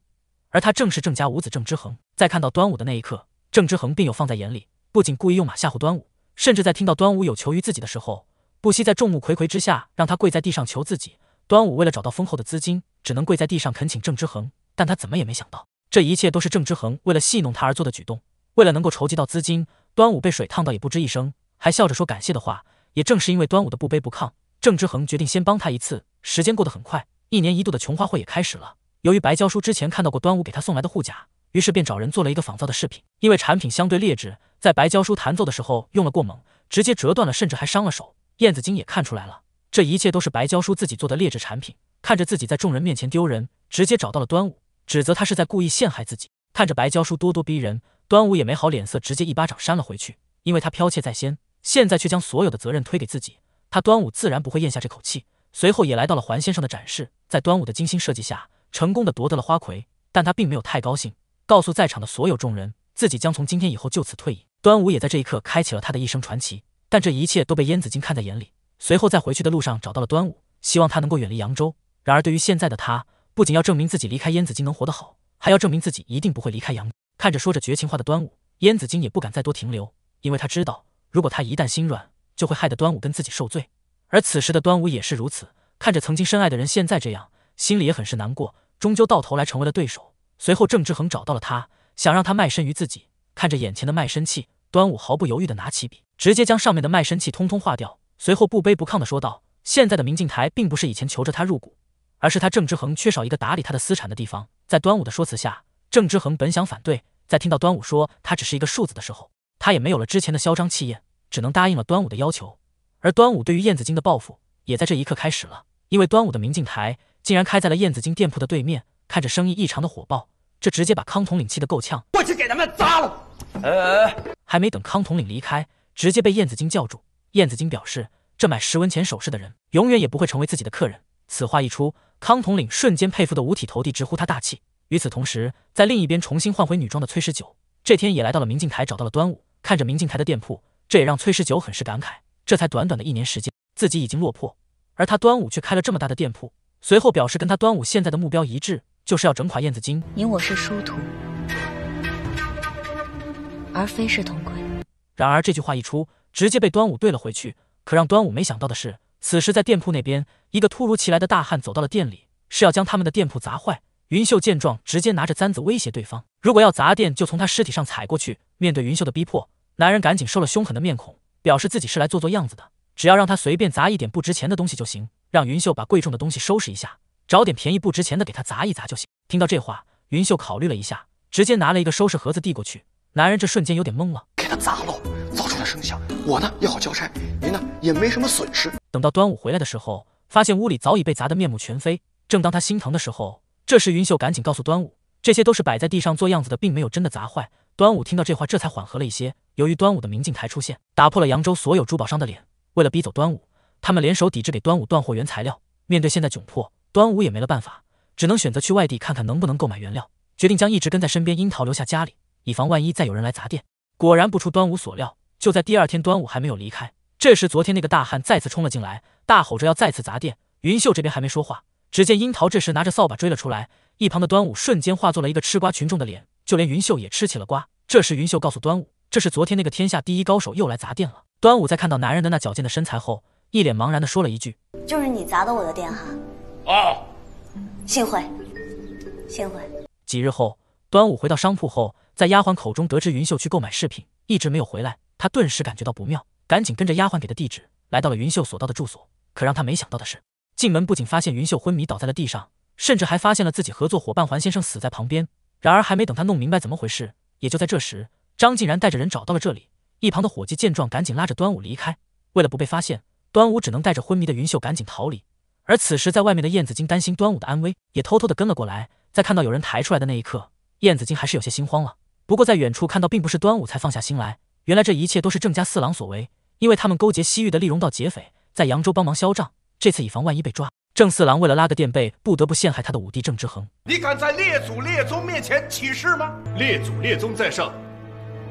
而他正是郑家五子郑之恒。在看到端午的那一刻，郑之恒并有放在眼里，不仅故意用马吓唬端午，甚至在听到端午有求于自己的时候。不惜在众目睽睽之下让他跪在地上求自己。端午为了找到丰厚的资金，只能跪在地上恳请郑之衡。但他怎么也没想到，这一切都是郑之衡为了戏弄他而做的举动。为了能够筹集到资金，端午被水烫到也不吱一声，还笑着说感谢的话。也正是因为端午的不卑不亢，郑之衡决定先帮他一次。时间过得很快，一年一度的琼花会也开始了。由于白娇叔之前看到过端午给他送来的护甲，于是便找人做了一个仿造的饰品。因为产品相对劣质，在白娇叔弹奏的时候用了过猛，直接折断了，甚至还伤了手。燕子京也看出来了，这一切都是白教书自己做的劣质产品。看着自己在众人面前丢人，直接找到了端午，指责他是在故意陷害自己。看着白教书咄咄逼人，端午也没好脸色，直接一巴掌扇了回去。因为他剽窃在先，现在却将所有的责任推给自己，他端午自然不会咽下这口气。随后也来到了环先生的展示，在端午的精心设计下，成功的夺得了花魁。但他并没有太高兴，告诉在场的所有众人，自己将从今天以后就此退隐。端午也在这一刻开启了他的一生传奇。但这一切都被燕子京看在眼里。随后在回去的路上找到了端午，希望他能够远离扬州。然而对于现在的他，不仅要证明自己离开燕子京能活得好，还要证明自己一定不会离开扬州。看着说着绝情话的端午，燕子京也不敢再多停留，因为他知道，如果他一旦心软，就会害得端午跟自己受罪。而此时的端午也是如此，看着曾经深爱的人现在这样，心里也很是难过。终究到头来成为了对手。随后郑志恒找到了他，想让他卖身于自己。看着眼前的卖身契。端午毫不犹豫的拿起笔，直接将上面的卖身契通通划掉，随后不卑不亢的说道：“现在的明镜台并不是以前求着他入股，而是他郑之恒缺少一个打理他的私产的地方。”在端午的说辞下，郑之恒本想反对，在听到端午说他只是一个庶子的时候，他也没有了之前的嚣张气焰，只能答应了端午的要求。而端午对于燕子京的报复，也在这一刻开始了，因为端午的明镜台竟然开在了燕子京店铺的对面，看着生意异常的火爆。这直接把康统领气得够呛，过去给他们砸了。呃，还没等康统领离开，直接被燕子精叫住。燕子精表示，这买十文钱首饰的人，永远也不会成为自己的客人。此话一出，康统领瞬间佩服的五体投地，直呼他大气。与此同时，在另一边重新换回女装的崔十九，这天也来到了明镜台，找到了端午。看着明镜台的店铺，这也让崔十九很是感慨。这才短短的一年时间，自己已经落魄，而他端午却开了这么大的店铺。随后表示，跟他端午现在的目标一致。就是要整垮燕子精，你我是殊途，而非是同归。然而这句话一出，直接被端午怼了回去。可让端午没想到的是，此时在店铺那边，一个突如其来的大汉走到了店里，是要将他们的店铺砸坏。云秀见状，直接拿着簪子威胁对方，如果要砸店，就从他尸体上踩过去。面对云秀的逼迫，男人赶紧收了凶狠的面孔，表示自己是来做做样子的，只要让他随便砸一点不值钱的东西就行，让云秀把贵重的东西收拾一下。找点便宜不值钱的给他砸一砸就行。听到这话，云秀考虑了一下，直接拿了一个收拾盒子递过去。男人这瞬间有点懵了，给他砸喽，造出了声响，我呢也好交差，您呢也没什么损失。等到端午回来的时候，发现屋里早已被砸得面目全非。正当他心疼的时候，这时云秀赶紧告诉端午，这些都是摆在地上做样子的，并没有真的砸坏。端午听到这话，这才缓和了一些。由于端午的明镜台出现，打破了扬州所有珠宝商的脸。为了逼走端午，他们联手抵制给端午断货原材料。面对现在窘迫。端午也没了办法，只能选择去外地看看能不能购买原料。决定将一直跟在身边樱桃留下家里，以防万一再有人来砸店。果然不出端午所料，就在第二天，端午还没有离开，这时昨天那个大汉再次冲了进来，大吼着要再次砸店。云秀这边还没说话，只见樱桃这时拿着扫把追了出来，一旁的端午瞬间化作了一个吃瓜群众的脸，就连云秀也吃起了瓜。这时云秀告诉端午，这是昨天那个天下第一高手又来砸店了。端午在看到男人的那矫健的身材后，一脸茫然的说了一句：“就是你砸的我的店哈。”啊，幸会，幸会。几日后，端午回到商铺后，在丫鬟口中得知云秀去购买饰品，一直没有回来，他顿时感觉到不妙，赶紧跟着丫鬟给的地址来到了云秀所到的住所。可让他没想到的是，进门不仅发现云秀昏迷倒在了地上，甚至还发现了自己合作伙伴黄先生死在旁边。然而还没等他弄明白怎么回事，也就在这时，张静然带着人找到了这里。一旁的伙计见状，赶紧拉着端午离开。为了不被发现，端午只能带着昏迷的云秀赶紧逃离。而此时，在外面的燕子京担心端午的安危，也偷偷的跟了过来。在看到有人抬出来的那一刻，燕子京还是有些心慌了。不过在远处看到并不是端午，才放下心来。原来这一切都是郑家四郎所为，因为他们勾结西域的利荣道劫匪，在扬州帮忙销账。这次以防万一被抓，郑四郎为了拉个垫背，不得不陷害他的五弟郑之恒。你敢在列祖列宗面前起誓吗？列祖列宗在上，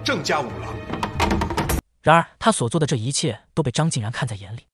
郑家五郎。然而他所做的这一切都被张竟然看在眼里。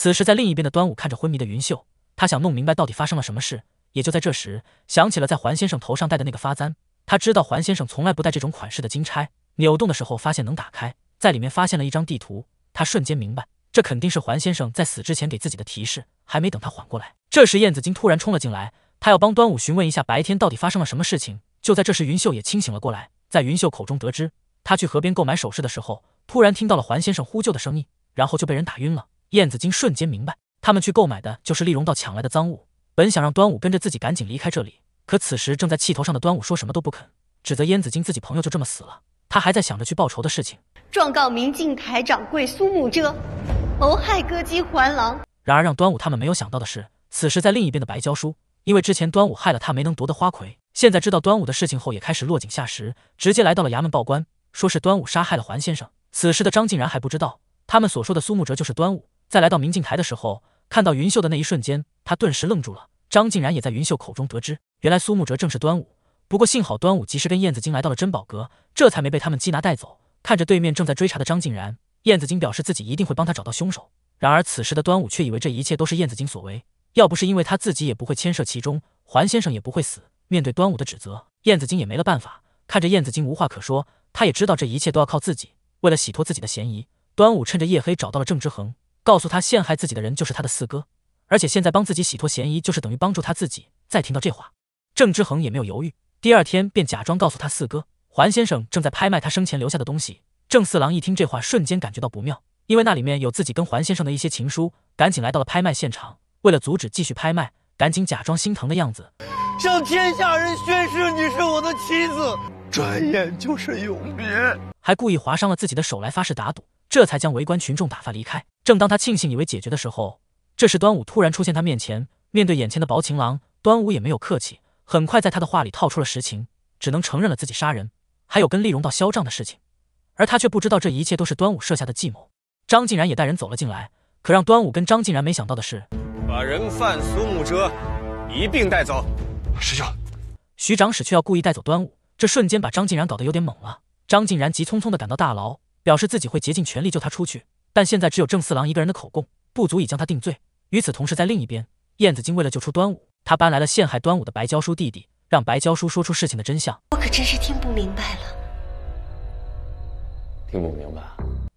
此时，在另一边的端午看着昏迷的云秀，他想弄明白到底发生了什么事。也就在这时，想起了在环先生头上戴的那个发簪，他知道环先生从来不戴这种款式的金钗。扭动的时候，发现能打开，在里面发现了一张地图。他瞬间明白，这肯定是环先生在死之前给自己的提示。还没等他缓过来，这时燕子精突然冲了进来，他要帮端午询问一下白天到底发生了什么事情。就在这时，云秀也清醒了过来，在云秀口中得知，他去河边购买首饰的时候，突然听到了环先生呼救的声音，然后就被人打晕了。燕子京瞬间明白，他们去购买的就是厉荣道抢来的赃物。本想让端午跟着自己赶紧离开这里，可此时正在气头上的端午说什么都不肯，指责燕子京自己朋友就这么死了，他还在想着去报仇的事情。状告明镜台掌柜苏慕遮谋害歌姬环郎。然而让端午他们没有想到的是，此时在另一边的白娇叔，因为之前端午害了他没能夺得花魁，现在知道端午的事情后也开始落井下石，直接来到了衙门报官，说是端午杀害了环先生。此时的张竟然还不知道，他们所说的苏慕哲就是端午。在来到明镜台的时候，看到云秀的那一瞬间，他顿时愣住了。张静然也在云秀口中得知，原来苏慕哲正是端午。不过幸好端午及时跟燕子精来到了珍宝阁，这才没被他们缉拿带走。看着对面正在追查的张静然，燕子精表示自己一定会帮他找到凶手。然而此时的端午却以为这一切都是燕子精所为，要不是因为他自己也不会牵涉其中，环先生也不会死。面对端午的指责，燕子精也没了办法。看着燕子精无话可说，他也知道这一切都要靠自己。为了洗脱自己的嫌疑，端午趁着夜黑找到了郑之恒。告诉他陷害自己的人就是他的四哥，而且现在帮自己洗脱嫌疑就是等于帮助他自己。再听到这话，郑之恒也没有犹豫，第二天便假装告诉他四哥，环先生正在拍卖他生前留下的东西。郑四郎一听这话，瞬间感觉到不妙，因为那里面有自己跟环先生的一些情书，赶紧来到了拍卖现场，为了阻止继续拍卖，赶紧假装心疼的样子，向天下人宣誓你是我的妻子。转眼就是永别，还故意划伤了自己的手来发誓打赌，这才将围观群众打发离开。正当他庆幸以为解决的时候，这时端午突然出现他面前，面对眼前的薄情郎，端午也没有客气，很快在他的话里套出了实情，只能承认了自己杀人，还有跟丽荣到嚣张的事情，而他却不知道这一切都是端午设下的计谋。张竟然也带人走了进来，可让端午跟张竟然没想到的是，把人贩苏木哲一并带走。师兄，徐长史却要故意带走端午。这瞬间把张静然搞得有点懵了。张静然急匆匆的赶到大牢，表示自己会竭尽全力救他出去。但现在只有郑四郎一个人的口供，不足以将他定罪。与此同时，在另一边，燕子京为了救出端午，他搬来了陷害端午的白娇叔弟弟，让白娇叔说出事情的真相。我可真是听不明白了，听不明白。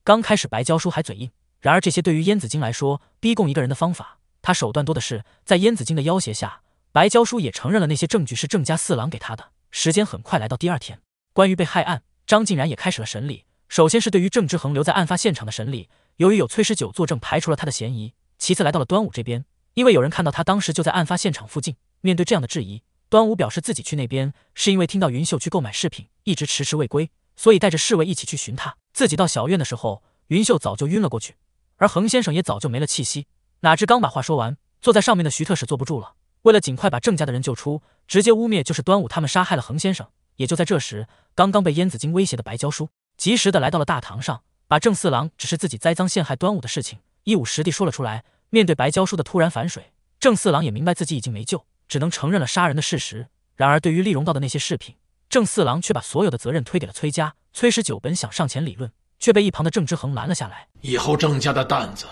刚开始白娇叔还嘴硬，然而这些对于燕子京来说，逼供一个人的方法，他手段多的是。在燕子京的要挟下，白娇叔也承认了那些证据是郑家四郎给他的。时间很快来到第二天，关于被害案，张竟然也开始了审理。首先是对于郑之恒留在案发现场的审理，由于有崔十九作证，排除了他的嫌疑。其次来到了端午这边，因为有人看到他当时就在案发现场附近。面对这样的质疑，端午表示自己去那边是因为听到云秀去购买饰品，一直迟迟未归，所以带着侍卫一起去寻他。自己到小院的时候，云秀早就晕了过去，而恒先生也早就没了气息。哪知刚把话说完，坐在上面的徐特使坐不住了。为了尽快把郑家的人救出，直接污蔑就是端午他们杀害了恒先生。也就在这时，刚刚被燕子京威胁的白娇叔，及时的来到了大堂上，把郑四郎只是自己栽赃陷害端午的事情一五一十地说了出来。面对白娇叔的突然反水，郑四郎也明白自己已经没救，只能承认了杀人的事实。然而，对于丽荣道的那些饰品，郑四郎却把所有的责任推给了崔家。崔十九本想上前理论，却被一旁的郑之恒拦了下来。以后郑家的担子。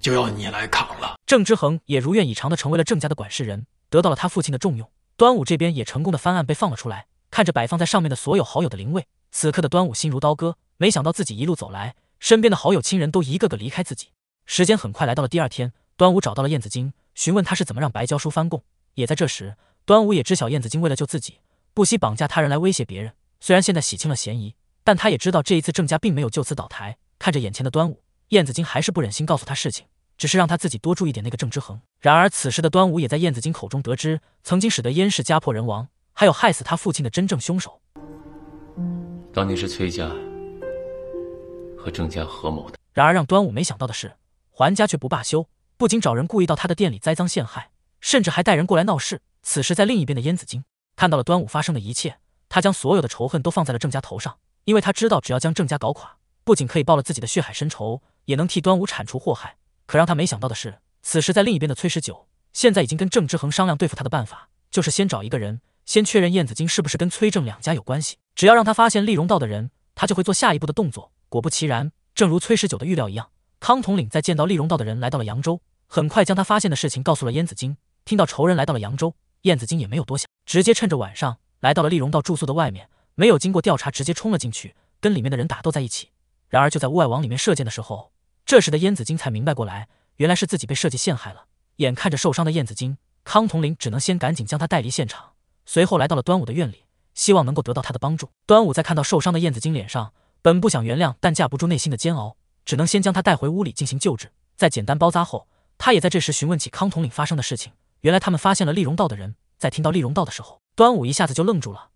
就要你来扛了。郑之衡也如愿以偿的成为了郑家的管事人，得到了他父亲的重用。端午这边也成功的翻案被放了出来，看着摆放在上面的所有好友的灵位，此刻的端午心如刀割。没想到自己一路走来，身边的好友亲人都一个个离开自己。时间很快来到了第二天，端午找到了燕子京，询问他是怎么让白娇叔翻供。也在这时，端午也知晓燕子京为了救自己，不惜绑架他人来威胁别人。虽然现在洗清了嫌疑，但他也知道这一次郑家并没有就此倒台。看着眼前的端午。燕子京还是不忍心告诉他事情，只是让他自己多注意点那个郑之恒。然而此时的端午也在燕子京口中得知，曾经使得燕氏家破人亡，还有害死他父亲的真正凶手，当年是崔家和郑家合谋的。然而让端午没想到的是，还家却不罢休，不仅找人故意到他的店里栽赃陷害，甚至还带人过来闹事。此时在另一边的燕子京看到了端午发生的一切，他将所有的仇恨都放在了郑家头上，因为他知道，只要将郑家搞垮，不仅可以报了自己的血海深仇。也能替端午铲除祸害，可让他没想到的是，此时在另一边的崔十九，现在已经跟郑之恒商量对付他的办法，就是先找一个人，先确认燕子京是不是跟崔郑两家有关系。只要让他发现丽容道的人，他就会做下一步的动作。果不其然，正如崔十九的预料一样，康统领在见到丽容道的人来到了扬州，很快将他发现的事情告诉了燕子京。听到仇人来到了扬州，燕子京也没有多想，直接趁着晚上来到了丽容道住宿的外面，没有经过调查，直接冲了进去，跟里面的人打斗在一起。然而就在屋外往里面射箭的时候，这时的燕子精才明白过来，原来是自己被设计陷害了。眼看着受伤的燕子精，康统领只能先赶紧将他带离现场，随后来到了端午的院里，希望能够得到他的帮助。端午在看到受伤的燕子精脸上，本不想原谅，但架不住内心的煎熬，只能先将他带回屋里进行救治。在简单包扎后，他也在这时询问起康统领发生的事情。原来他们发现了丽容道的人。在听到丽容道的时候，端午一下子就愣住了。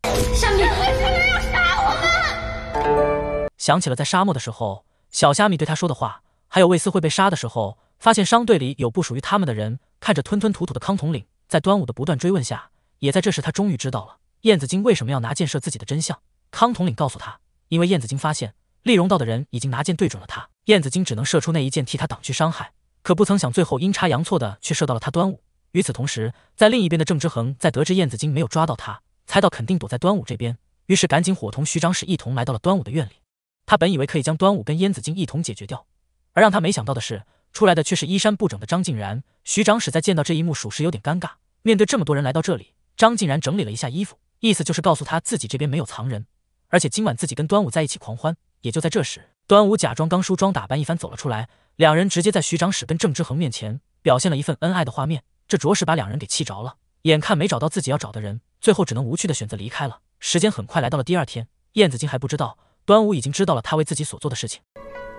想起了在沙漠的时候，小虾米对他说的话，还有卫斯会被杀的时候，发现商队里有不属于他们的人。看着吞吞吐吐的康统领，在端午的不断追问下，也在这时他终于知道了燕子京为什么要拿箭射自己的真相。康统领告诉他，因为燕子京发现丽容道的人已经拿箭对准了他，燕子京只能射出那一箭替他挡去伤害。可不曾想，最后阴差阳错的却射到了他。端午。与此同时，在另一边的郑之恒在得知燕子京没有抓到他，猜到肯定躲在端午这边，于是赶紧伙同徐长史一同来到了端午的院里。他本以为可以将端午跟燕子京一同解决掉，而让他没想到的是，出来的却是衣衫不整的张竟然。徐长史在见到这一幕，属实有点尴尬。面对这么多人来到这里，张竟然整理了一下衣服，意思就是告诉他自己这边没有藏人，而且今晚自己跟端午在一起狂欢。也就在这时，端午假装刚梳妆打扮一番走了出来，两人直接在徐长史跟郑之恒面前表现了一份恩爱的画面，这着实把两人给气着了。眼看没找到自己要找的人，最后只能无趣的选择离开了。时间很快来到了第二天，燕子京还不知道。端午已经知道了他为自己所做的事情，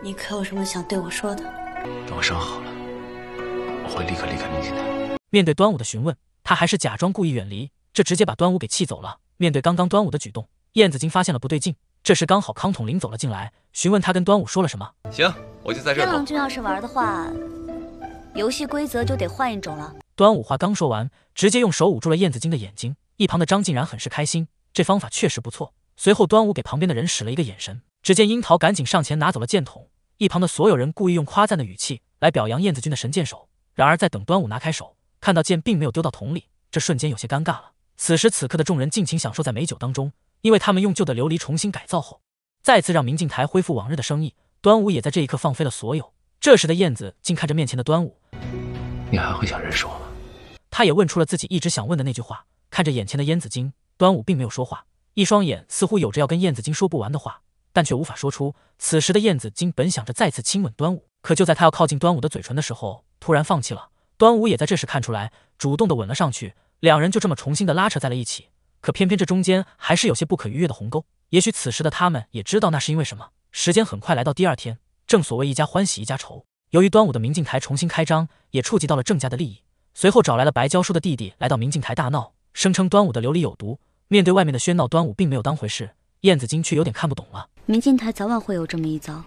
你可有什么想对我说的？等我伤好了，我会立刻离开明镜的。面对端午的询问，他还是假装故意远离，这直接把端午给气走了。面对刚刚端午的举动，燕子精发现了不对劲，这时刚好康统领走了进来，询问他跟端午说了什么。行，我就在这等。燕龙君要是玩的话，游戏规则就得换一种了。端午话刚说完，直接用手捂住了燕子精的眼睛。一旁的张竟然很是开心，这方法确实不错。随后，端午给旁边的人使了一个眼神，只见樱桃赶紧上前拿走了箭筒。一旁的所有人故意用夸赞的语气来表扬燕子军的神箭手。然而，在等端午拿开手，看到箭并没有丢到桶里，这瞬间有些尴尬了。此时此刻的众人尽情享受在美酒当中，因为他们用旧的琉璃重新改造后，再次让明镜台恢复往日的生意。端午也在这一刻放飞了所有。这时的燕子竟看着面前的端午，你还会想认识我吗？他也问出了自己一直想问的那句话。看着眼前的燕子精，端午并没有说话。一双眼似乎有着要跟燕子精说不完的话，但却无法说出。此时的燕子精本想着再次亲吻端午，可就在他要靠近端午的嘴唇的时候，突然放弃了。端午也在这时看出来，主动的吻了上去，两人就这么重新的拉扯在了一起。可偏偏这中间还是有些不可逾越的鸿沟。也许此时的他们也知道那是因为什么。时间很快来到第二天，正所谓一家欢喜一家愁。由于端午的明镜台重新开张，也触及到了郑家的利益，随后找来了白娇书的弟弟来到明镜台大闹，声称端午的琉璃有毒。面对外面的喧闹，端午并没有当回事，燕子京却有点看不懂了。明镜台早晚会有这么一遭，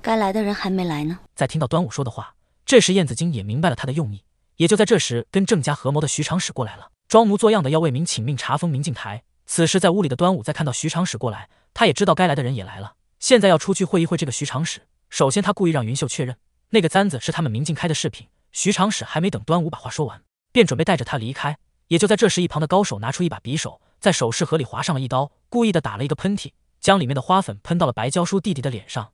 该来的人还没来呢。在听到端午说的话，这时燕子京也明白了他的用意。也就在这时，跟郑家合谋的徐长史过来了，装模作样的要为民请命，查封明镜台。此时在屋里的端午在看到徐长史过来，他也知道该来的人也来了，现在要出去会一会这个徐长史。首先，他故意让云秀确认那个簪子是他们明镜开的饰品。徐长史还没等端午把话说完，便准备带着他离开。也就在这时，一旁的高手拿出一把匕首，在首饰盒里划上了一刀，故意的打了一个喷嚏，将里面的花粉喷到了白娇叔弟弟的脸上。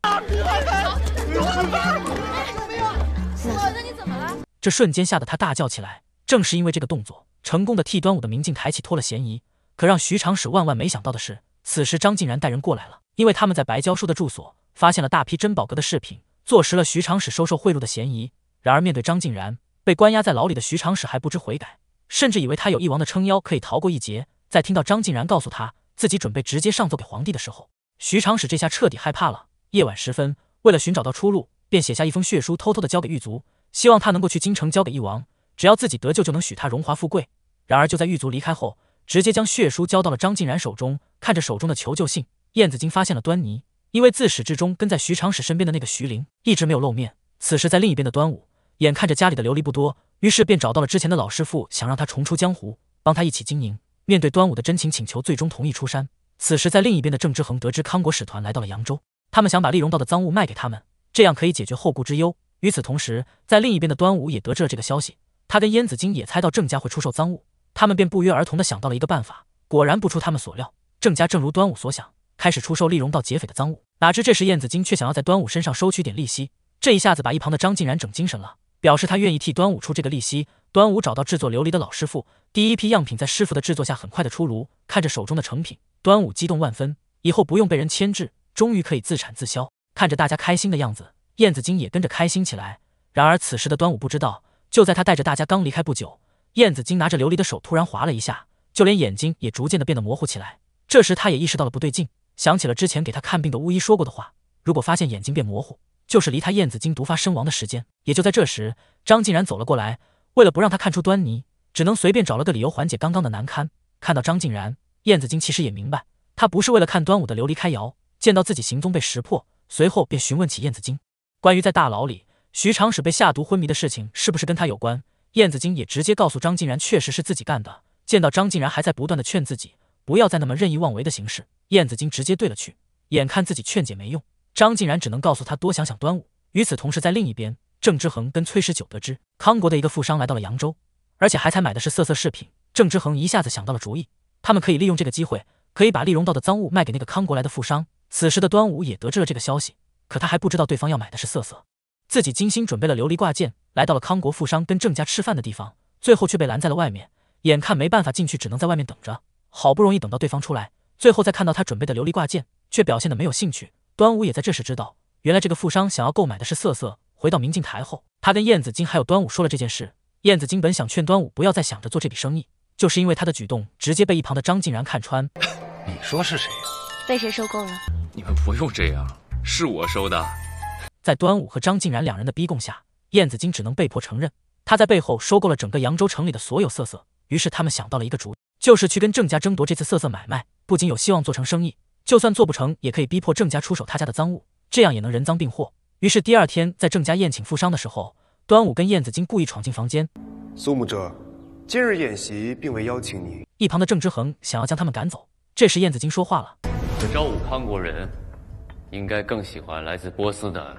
这瞬间吓得他大叫起来。正是因为这个动作，成功的替端午的明镜抬起脱了嫌疑。可让徐长史万万没想到的是，此时张竟然带人过来了，因为他们在白娇叔的住所发现了大批珍宝阁的饰品，坐实了徐长史收受贿赂的嫌疑。然而面对张竟然，被关押在牢里的徐长史还不知悔改。甚至以为他有翼王的撑腰，可以逃过一劫。在听到张静然告诉他自己准备直接上奏给皇帝的时候，徐长史这下彻底害怕了。夜晚时分，为了寻找到出路，便写下一封血书，偷偷的交给狱卒，希望他能够去京城交给翼王，只要自己得救，就能许他荣华富贵。然而就在狱卒离开后，直接将血书交到了张静然手中。看着手中的求救信，燕子京发现了端倪，因为自始至终跟在徐长史身边的那个徐凌一直没有露面。此时在另一边的端午，眼看着家里的琉璃不多。于是便找到了之前的老师傅，想让他重出江湖，帮他一起经营。面对端午的真情请求，最终同意出山。此时，在另一边的郑之恒得知康国使团来到了扬州，他们想把丽荣道的赃物卖给他们，这样可以解决后顾之忧。与此同时，在另一边的端午也得知了这个消息，他跟燕子京也猜到郑家会出售赃物，他们便不约而同的想到了一个办法。果然不出他们所料，郑家正如端午所想，开始出售丽荣道劫匪的赃物。哪知这时燕子京却想要在端午身上收取点利息，这一下子把一旁的张静然整精神了。表示他愿意替端午出这个利息。端午找到制作琉璃的老师傅，第一批样品在师傅的制作下很快的出炉。看着手中的成品，端午激动万分，以后不用被人牵制，终于可以自产自销。看着大家开心的样子，燕子精也跟着开心起来。然而此时的端午不知道，就在他带着大家刚离开不久，燕子精拿着琉璃的手突然滑了一下，就连眼睛也逐渐的变得模糊起来。这时他也意识到了不对劲，想起了之前给他看病的巫医说过的话：如果发现眼睛变模糊。就是离他燕子精毒发身亡的时间，也就在这时，张静然走了过来。为了不让他看出端倪，只能随便找了个理由缓解刚刚的难堪。看到张静然，燕子精其实也明白，他不是为了看端午的琉璃开窑。见到自己行踪被识破，随后便询问起燕子精关于在大牢里徐长史被下毒昏迷的事情，是不是跟他有关。燕子精也直接告诉张静然，确实是自己干的。见到张静然还在不断的劝自己不要再那么任意妄为的行事，燕子精直接怼了去。眼看自己劝解没用。张竟然只能告诉他多想想端午。与此同时，在另一边，郑之恒跟崔十九得知康国的一个富商来到了扬州，而且还才买的是色色饰品。郑之恒一下子想到了主意，他们可以利用这个机会，可以把丽容道的赃物卖给那个康国来的富商。此时的端午也得知了这个消息，可他还不知道对方要买的是色色，自己精心准备了琉璃挂件，来到了康国富商跟郑家吃饭的地方，最后却被拦在了外面。眼看没办法进去，只能在外面等着。好不容易等到对方出来，最后再看到他准备的琉璃挂件，却表现的没有兴趣。端午也在这时知道，原来这个富商想要购买的是瑟瑟。回到明镜台后，他跟燕子京还有端午说了这件事。燕子京本想劝端午不要再想着做这笔生意，就是因为他的举动直接被一旁的张竟然看穿。你说是谁？被谁收购了？你们不用这样，是我收的。在端午和张竟然两人的逼供下，燕子京只能被迫承认，他在背后收购了整个扬州城里的所有瑟瑟。于是他们想到了一个主意，就是去跟郑家争夺这次瑟瑟买卖，不仅有希望做成生意。就算做不成，也可以逼迫郑家出手他家的赃物，这样也能人赃并获。于是第二天在郑家宴请富商的时候，端午跟燕子京故意闯进房间。苏木哲，今日宴席并未邀请你。一旁的郑之恒想要将他们赶走，这时燕子京说话了：“这朝武康国人应该更喜欢来自波斯的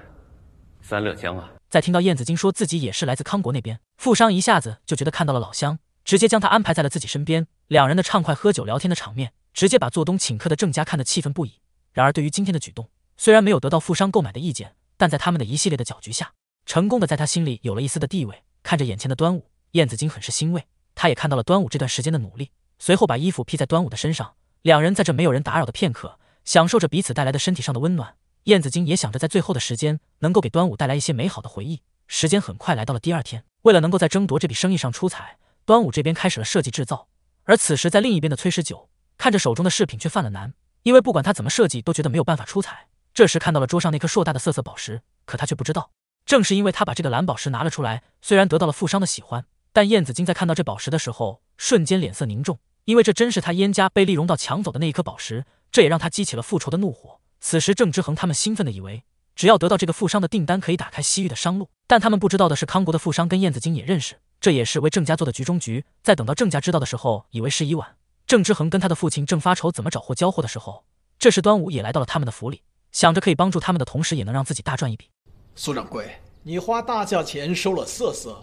三乐江啊。”在听到燕子京说自己也是来自康国那边，富商一下子就觉得看到了老乡，直接将他安排在了自己身边。两人的畅快喝酒聊天的场面。直接把做东请客的郑家看得气愤不已。然而，对于今天的举动，虽然没有得到富商购买的意见，但在他们的一系列的搅局下，成功的在他心里有了一丝的地位。看着眼前的端午，燕子京很是欣慰，他也看到了端午这段时间的努力。随后，把衣服披在端午的身上，两人在这没有人打扰的片刻，享受着彼此带来的身体上的温暖。燕子京也想着在最后的时间能够给端午带来一些美好的回忆。时间很快来到了第二天，为了能够在争夺这笔生意上出彩，端午这边开始了设计制造。而此时，在另一边的崔十九。看着手中的饰品，却犯了难，因为不管他怎么设计，都觉得没有办法出彩。这时看到了桌上那颗硕大的瑟瑟宝石，可他却不知道，正是因为他把这个蓝宝石拿了出来，虽然得到了富商的喜欢，但燕子京在看到这宝石的时候，瞬间脸色凝重，因为这真是他燕家被丽荣道抢走的那一颗宝石，这也让他激起了复仇的怒火。此时郑之恒他们兴奋的以为，只要得到这个富商的订单，可以打开西域的商路，但他们不知道的是，康国的富商跟燕子精也认识，这也是为郑家做的局中局。在等到郑家知道的时候，以为时已晚。郑之恒跟他的父亲正发愁怎么找货交货的时候，这时端午也来到了他们的府里，想着可以帮助他们的同时，也能让自己大赚一笔。苏掌柜，你花大价钱收了瑟瑟，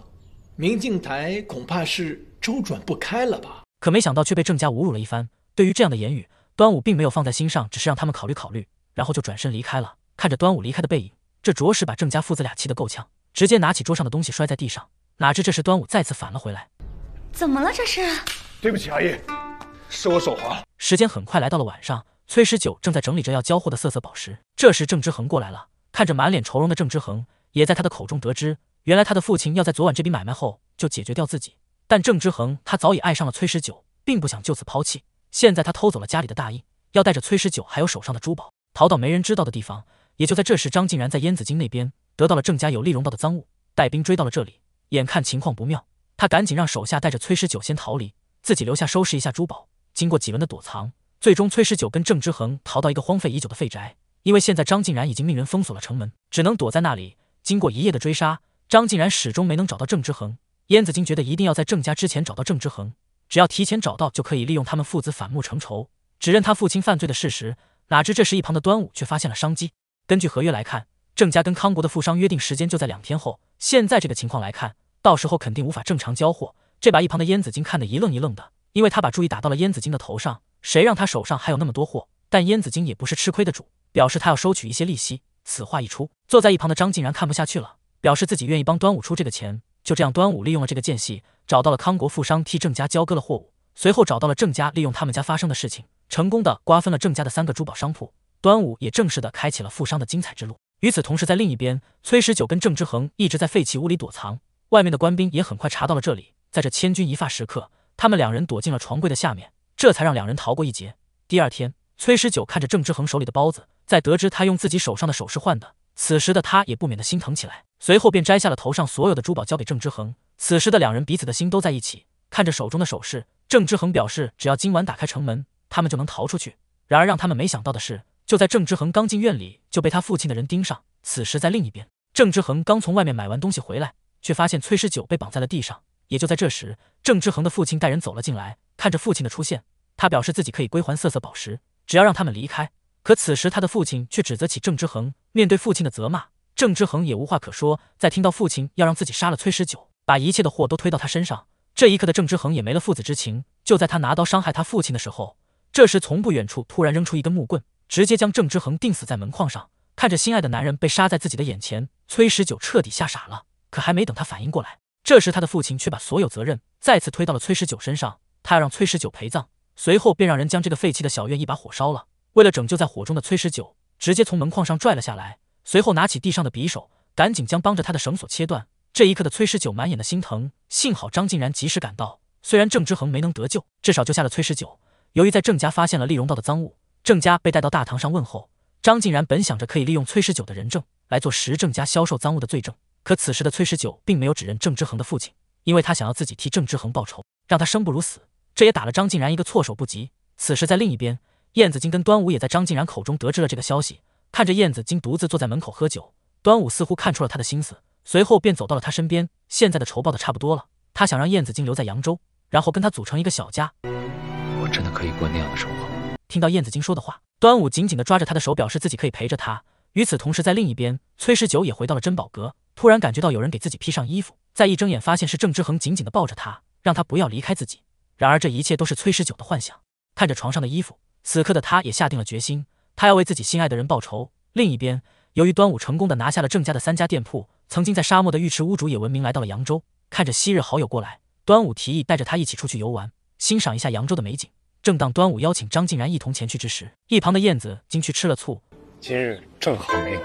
明镜台恐怕是周转不开了吧？可没想到却被郑家侮辱了一番。对于这样的言语，端午并没有放在心上，只是让他们考虑考虑，然后就转身离开了。看着端午离开的背影，这着实把郑家父子俩气得够呛，直接拿起桌上的东西摔在地上。哪知这时端午再次返了回来，怎么了这是？对不起阿姨。是我手滑。时间很快来到了晚上，崔十九正在整理着要交货的色色宝石。这时郑之恒过来了，看着满脸愁容的郑之恒，也在他的口中得知，原来他的父亲要在昨晚这笔买卖后就解决掉自己。但郑之恒他早已爱上了崔十九，并不想就此抛弃。现在他偷走了家里的大印，要带着崔十九还有手上的珠宝逃到没人知道的地方。也就在这时，张竟然在燕子京那边得到了郑家有利荣道的赃物，带兵追到了这里，眼看情况不妙，他赶紧让手下带着崔十九先逃离，自己留下收拾一下珠宝。经过几轮的躲藏，最终崔十九跟郑之恒逃到一个荒废已久的废宅。因为现在张静然已经命人封锁了城门，只能躲在那里。经过一夜的追杀，张静然始终没能找到郑之恒。燕子京觉得一定要在郑家之前找到郑之恒，只要提前找到，就可以利用他们父子反目成仇，指认他父亲犯罪的事实。哪知这时一旁的端午却发现了商机。根据合约来看，郑家跟康国的富商约定时间就在两天后。现在这个情况来看，到时候肯定无法正常交货，这把一旁的燕子京看得一愣一愣的。因为他把注意打到了燕子京的头上，谁让他手上还有那么多货？但燕子京也不是吃亏的主，表示他要收取一些利息。此话一出，坐在一旁的张竟然看不下去了，表示自己愿意帮端午出这个钱。就这样，端午利用了这个间隙，找到了康国富商替郑家交割了货物，随后找到了郑家，利用他们家发生的事情，成功的瓜分了郑家的三个珠宝商铺。端午也正式的开启了富商的精彩之路。与此同时，在另一边，崔十九跟郑之恒一直在废弃屋里躲藏，外面的官兵也很快查到了这里。在这千钧一发时刻。他们两人躲进了床柜的下面，这才让两人逃过一劫。第二天，崔十九看着郑之恒手里的包子，在得知他用自己手上的首饰换的，此时的他也不免的心疼起来。随后便摘下了头上所有的珠宝，交给郑之恒。此时的两人彼此的心都在一起，看着手中的首饰，郑之恒表示只要今晚打开城门，他们就能逃出去。然而让他们没想到的是，就在郑之恒刚进院里，就被他父亲的人盯上。此时在另一边，郑之恒刚从外面买完东西回来，却发现崔十九被绑在了地上。也就在这时，郑之恒的父亲带人走了进来。看着父亲的出现，他表示自己可以归还瑟瑟宝石，只要让他们离开。可此时，他的父亲却指责起郑之恒。面对父亲的责骂，郑之恒也无话可说。在听到父亲要让自己杀了崔十九，把一切的祸都推到他身上，这一刻的郑之恒也没了父子之情。就在他拿刀伤害他父亲的时候，这时从不远处突然扔出一根木棍，直接将郑之恒钉死在门框上。看着心爱的男人被杀在自己的眼前，崔十九彻底吓傻了。可还没等他反应过来，这时，他的父亲却把所有责任再次推到了崔十九身上，他要让崔十九陪葬。随后便让人将这个废弃的小院一把火烧了。为了拯救在火中的崔十九，直接从门框上拽了下来，随后拿起地上的匕首，赶紧将帮着他的绳索切断。这一刻的崔十九满眼的心疼。幸好张竟然及时赶到，虽然郑之衡没能得救，至少救下了崔十九。由于在郑家发现了丽荣道的赃物，郑家被带到大堂上问候。张竟然本想着可以利用崔十九的人证来做实郑家销售赃物的罪证。可此时的崔十九并没有指认郑之恒的父亲，因为他想要自己替郑之恒报仇，让他生不如死。这也打了张静然一个措手不及。此时在另一边，燕子京跟端午也在张静然口中得知了这个消息。看着燕子京独自坐在门口喝酒，端午似乎看出了他的心思，随后便走到了他身边。现在的仇报的差不多了，他想让燕子京留在扬州，然后跟他组成一个小家。我真的可以过那样的生活吗？听到燕子京说的话，端午紧紧的抓着他的手，表示自己可以陪着他。与此同时，在另一边，崔十九也回到了珍宝阁。突然感觉到有人给自己披上衣服，再一睁眼发现是郑之恒紧紧的抱着他，让他不要离开自己。然而这一切都是崔十九的幻想。看着床上的衣服，此刻的他也下定了决心，他要为自己心爱的人报仇。另一边，由于端午成功的拿下了郑家的三家店铺，曾经在沙漠的尉迟屋主也闻名来到了扬州。看着昔日好友过来，端午提议带着他一起出去游玩，欣赏一下扬州的美景。正当端午邀请张静然一同前去之时，一旁的燕子竟去吃了醋。今日正好没有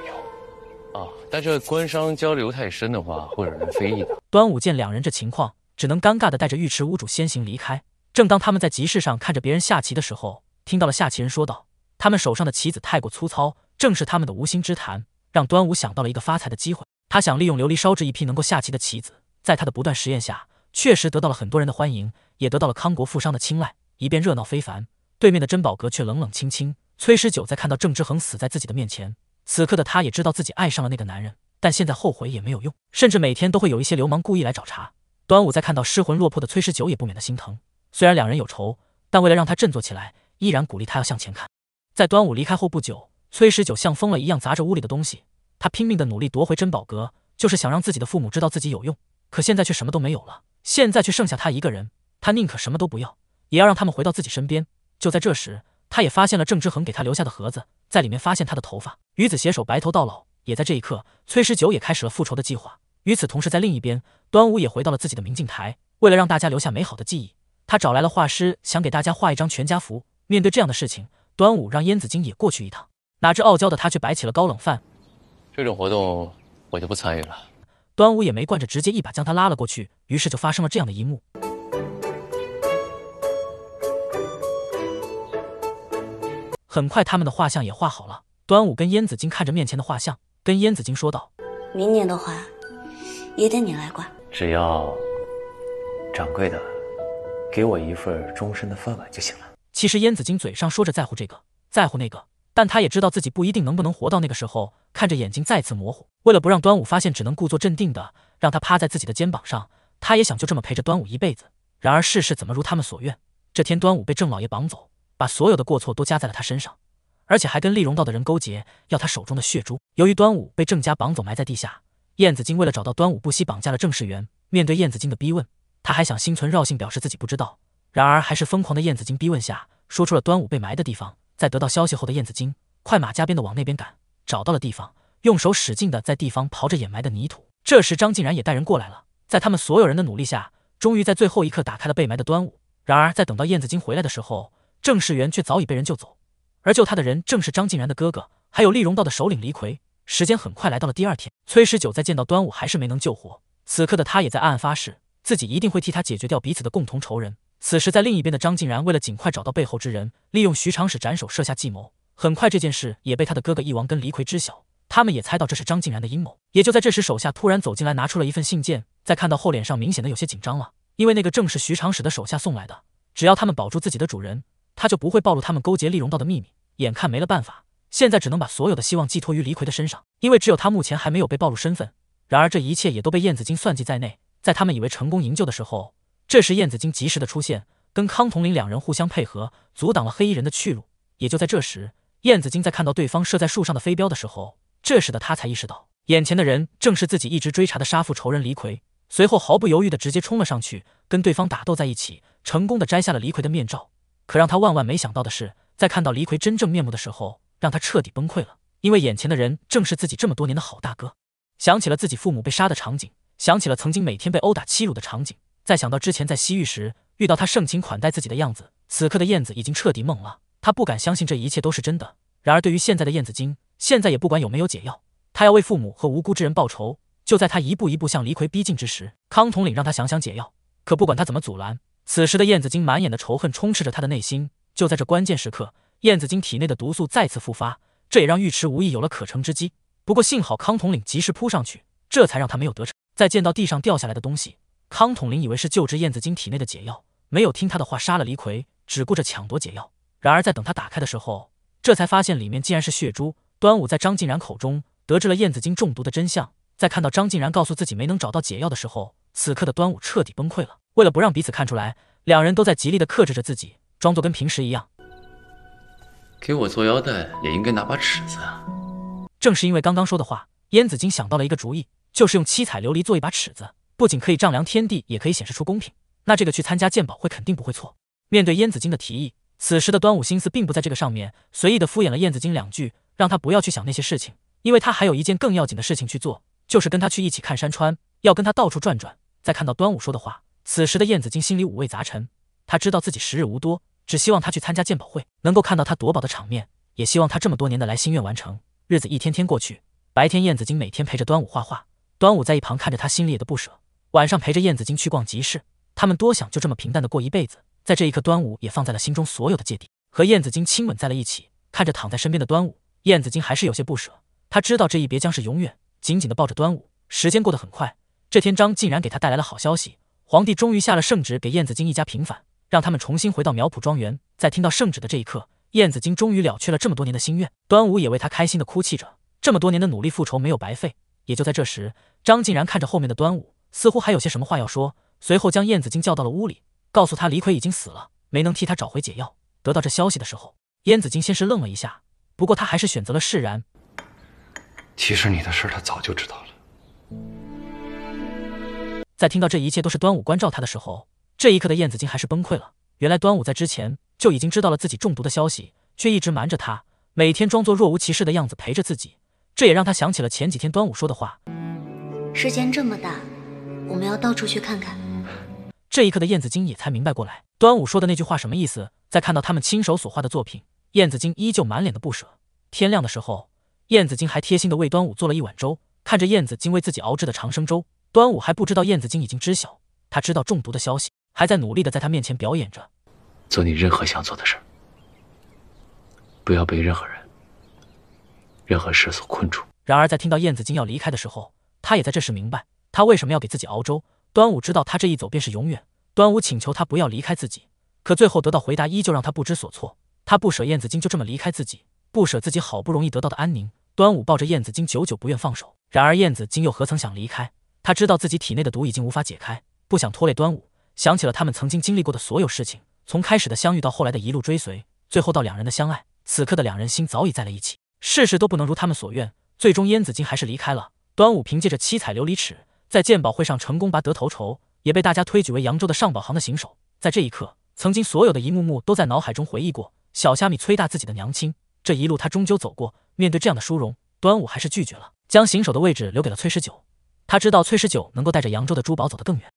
啊！但是官商交流太深的话，会惹人非议的。端午见两人这情况，只能尴尬的带着尉迟屋主先行离开。正当他们在集市上看着别人下棋的时候，听到了下棋人说道：“他们手上的棋子太过粗糙。”正是他们的无心之谈，让端午想到了一个发财的机会。他想利用琉璃烧制一批能够下棋的棋子。在他的不断实验下，确实得到了很多人的欢迎，也得到了康国富商的青睐，一片热闹非凡。对面的珍宝阁却冷冷清清。崔十九在看到郑之恒死在自己的面前。此刻的她也知道自己爱上了那个男人，但现在后悔也没有用，甚至每天都会有一些流氓故意来找茬。端午在看到失魂落魄的崔十九，也不免的心疼。虽然两人有仇，但为了让他振作起来，依然鼓励他要向前看。在端午离开后不久，崔十九像疯了一样砸着屋里的东西，他拼命的努力夺回珍宝阁，就是想让自己的父母知道自己有用。可现在却什么都没有了，现在却剩下他一个人，他宁可什么都不要，也要让他们回到自己身边。就在这时。他也发现了郑之恒给他留下的盒子，在里面发现他的头发，与子携手白头到老。也在这一刻，崔十九也开始了复仇的计划。与此同时，在另一边，端午也回到了自己的明镜台，为了让大家留下美好的记忆，他找来了画师，想给大家画一张全家福。面对这样的事情，端午让燕子京也过去一趟，哪知傲娇的他却摆起了高冷范，这种活动我就不参与了。端午也没惯着，直接一把将他拉了过去，于是就发生了这样的一幕。很快，他们的画像也画好了。端午跟燕子京看着面前的画像，跟燕子京说道：“明年的话，也得你来挂。只要掌柜的给我一份终身的饭碗就行了。”其实燕子京嘴上说着在乎这个，在乎那个，但他也知道自己不一定能不能活到那个时候。看着眼睛再次模糊，为了不让端午发现，只能故作镇定的让他趴在自己的肩膀上。他也想就这么陪着端午一辈子。然而世事怎么如他们所愿？这天端午被郑老爷绑走。把所有的过错都加在了他身上，而且还跟丽荣道的人勾结，要他手中的血珠。由于端午被郑家绑走埋在地下，燕子京为了找到端午，不惜绑架了郑世元。面对燕子京的逼问，他还想心存绕幸，表示自己不知道。然而，还是疯狂的燕子精逼问下，说出了端午被埋的地方。在得到消息后的燕子精，快马加鞭的往那边赶，找到了地方，用手使劲的在地方刨着掩埋的泥土。这时，张竟然也带人过来了。在他们所有人的努力下，终于在最后一刻打开了被埋的端午。然而，在等到燕子精回来的时候。郑世元却早已被人救走，而救他的人正是张静然的哥哥，还有厉荣道的首领黎奎。时间很快来到了第二天，崔十九在见到端午还是没能救活。此刻的他也在暗暗发誓，自己一定会替他解决掉彼此的共同仇人。此时在另一边的张静然，为了尽快找到背后之人，利用徐长史斩首设下计谋。很快这件事也被他的哥哥义王跟黎奎知晓，他们也猜到这是张静然的阴谋。也就在这时，手下突然走进来，拿出了一份信件，在看到后脸上明显的有些紧张了，因为那个正是徐长史的手下送来的。只要他们保住自己的主人。他就不会暴露他们勾结利荣道的秘密。眼看没了办法，现在只能把所有的希望寄托于李逵的身上，因为只有他目前还没有被暴露身份。然而这一切也都被燕子精算计在内。在他们以为成功营救的时候，这时燕子精及时的出现，跟康统领两人互相配合，阻挡了黑衣人的去路。也就在这时，燕子精在看到对方射在树上的飞镖的时候，这时的他才意识到眼前的人正是自己一直追查的杀父仇人李逵。随后毫不犹豫的直接冲了上去，跟对方打斗在一起，成功的摘下了李逵的面罩。可让他万万没想到的是，在看到李逵真正面目的时候，让他彻底崩溃了。因为眼前的人正是自己这么多年的好大哥。想起了自己父母被杀的场景，想起了曾经每天被殴打欺辱的场景，再想到之前在西域时遇到他盛情款待自己的样子，此刻的燕子已经彻底懵了。他不敢相信这一切都是真的。然而，对于现在的燕子精，现在也不管有没有解药，他要为父母和无辜之人报仇。就在他一步一步向李逵逼近之时，康统领让他想想解药，可不管他怎么阻拦。此时的燕子精满眼的仇恨充斥着他的内心。就在这关键时刻，燕子精体内的毒素再次复发，这也让尉迟无意有了可乘之机。不过幸好康统领及时扑上去，这才让他没有得逞。在见到地上掉下来的东西，康统领以为是救治燕子精体内的解药，没有听他的话杀了李逵，只顾着抢夺解药。然而在等他打开的时候，这才发现里面竟然是血珠。端午在张静然口中得知了燕子精中毒的真相，在看到张静然告诉自己没能找到解药的时候。此刻的端午彻底崩溃了。为了不让彼此看出来，两人都在极力的克制着自己，装作跟平时一样。给我做腰带也应该拿把尺子。啊。正是因为刚刚说的话，燕子京想到了一个主意，就是用七彩琉璃做一把尺子，不仅可以丈量天地，也可以显示出公平。那这个去参加鉴宝会肯定不会错。面对燕子京的提议，此时的端午心思并不在这个上面，随意的敷衍了燕子京两句，让他不要去想那些事情，因为他还有一件更要紧的事情去做，就是跟他去一起看山川，要跟他到处转转。再看到端午说的话，此时的燕子精心里五味杂陈。他知道自己时日无多，只希望他去参加鉴宝会，能够看到他夺宝的场面，也希望他这么多年的来心愿完成。日子一天天过去，白天燕子精每天陪着端午画画，端午在一旁看着他，心里也的不舍。晚上陪着燕子精去逛集市，他们多想就这么平淡的过一辈子。在这一刻，端午也放在了心中所有的芥蒂，和燕子精亲吻在了一起。看着躺在身边的端午，燕子精还是有些不舍。他知道这一别将是永远。紧紧的抱着端午，时间过得很快。这天，张竟然给他带来了好消息，皇帝终于下了圣旨，给燕子京一家平反，让他们重新回到苗圃庄园。在听到圣旨的这一刻，燕子京终于了却了这么多年的心愿，端午也为他开心的哭泣着。这么多年的努力复仇没有白费。也就在这时，张竟然看着后面的端午，似乎还有些什么话要说，随后将燕子京叫到了屋里，告诉他李逵已经死了，没能替他找回解药。得到这消息的时候，燕子京先是愣了一下，不过他还是选择了释然。其实你的事他早就知道了。在听到这一切都是端午关照他的时候，这一刻的燕子精还是崩溃了。原来端午在之前就已经知道了自己中毒的消息，却一直瞒着他，每天装作若无其事的样子陪着自己。这也让他想起了前几天端午说的话：“世间这么大，我们要到处去看看。”这一刻的燕子精也才明白过来，端午说的那句话什么意思。在看到他们亲手所画的作品，燕子精依旧满脸的不舍。天亮的时候，燕子精还贴心的为端午做了一碗粥。看着燕子精为自己熬制的长生粥。端午还不知道燕子精已经知晓，他知道中毒的消息，还在努力的在他面前表演着，做你任何想做的事儿，不要被任何人、任何事所困住。然而在听到燕子精要离开的时候，他也在这时明白他为什么要给自己熬粥。端午知道他这一走便是永远，端午请求他不要离开自己，可最后得到回答依旧让他不知所措。他不舍燕子精就这么离开自己，不舍自己好不容易得到的安宁。端午抱着燕子精，久久不愿放手。然而燕子精又何曾想离开？他知道自己体内的毒已经无法解开，不想拖累端午，想起了他们曾经经历过的所有事情，从开始的相遇到后来的一路追随，最后到两人的相爱，此刻的两人心早已在了一起。事事都不能如他们所愿，最终燕子京还是离开了。端午凭借着七彩琉璃尺，在鉴宝会上成功拔得头筹，也被大家推举为扬州的上宝行的行首。在这一刻，曾经所有的一幕幕都在脑海中回忆过。小虾米催大自己的娘亲，这一路他终究走过。面对这样的殊荣，端午还是拒绝了，将行首的位置留给了崔十九。他知道崔十九能够带着扬州的珠宝走得更远。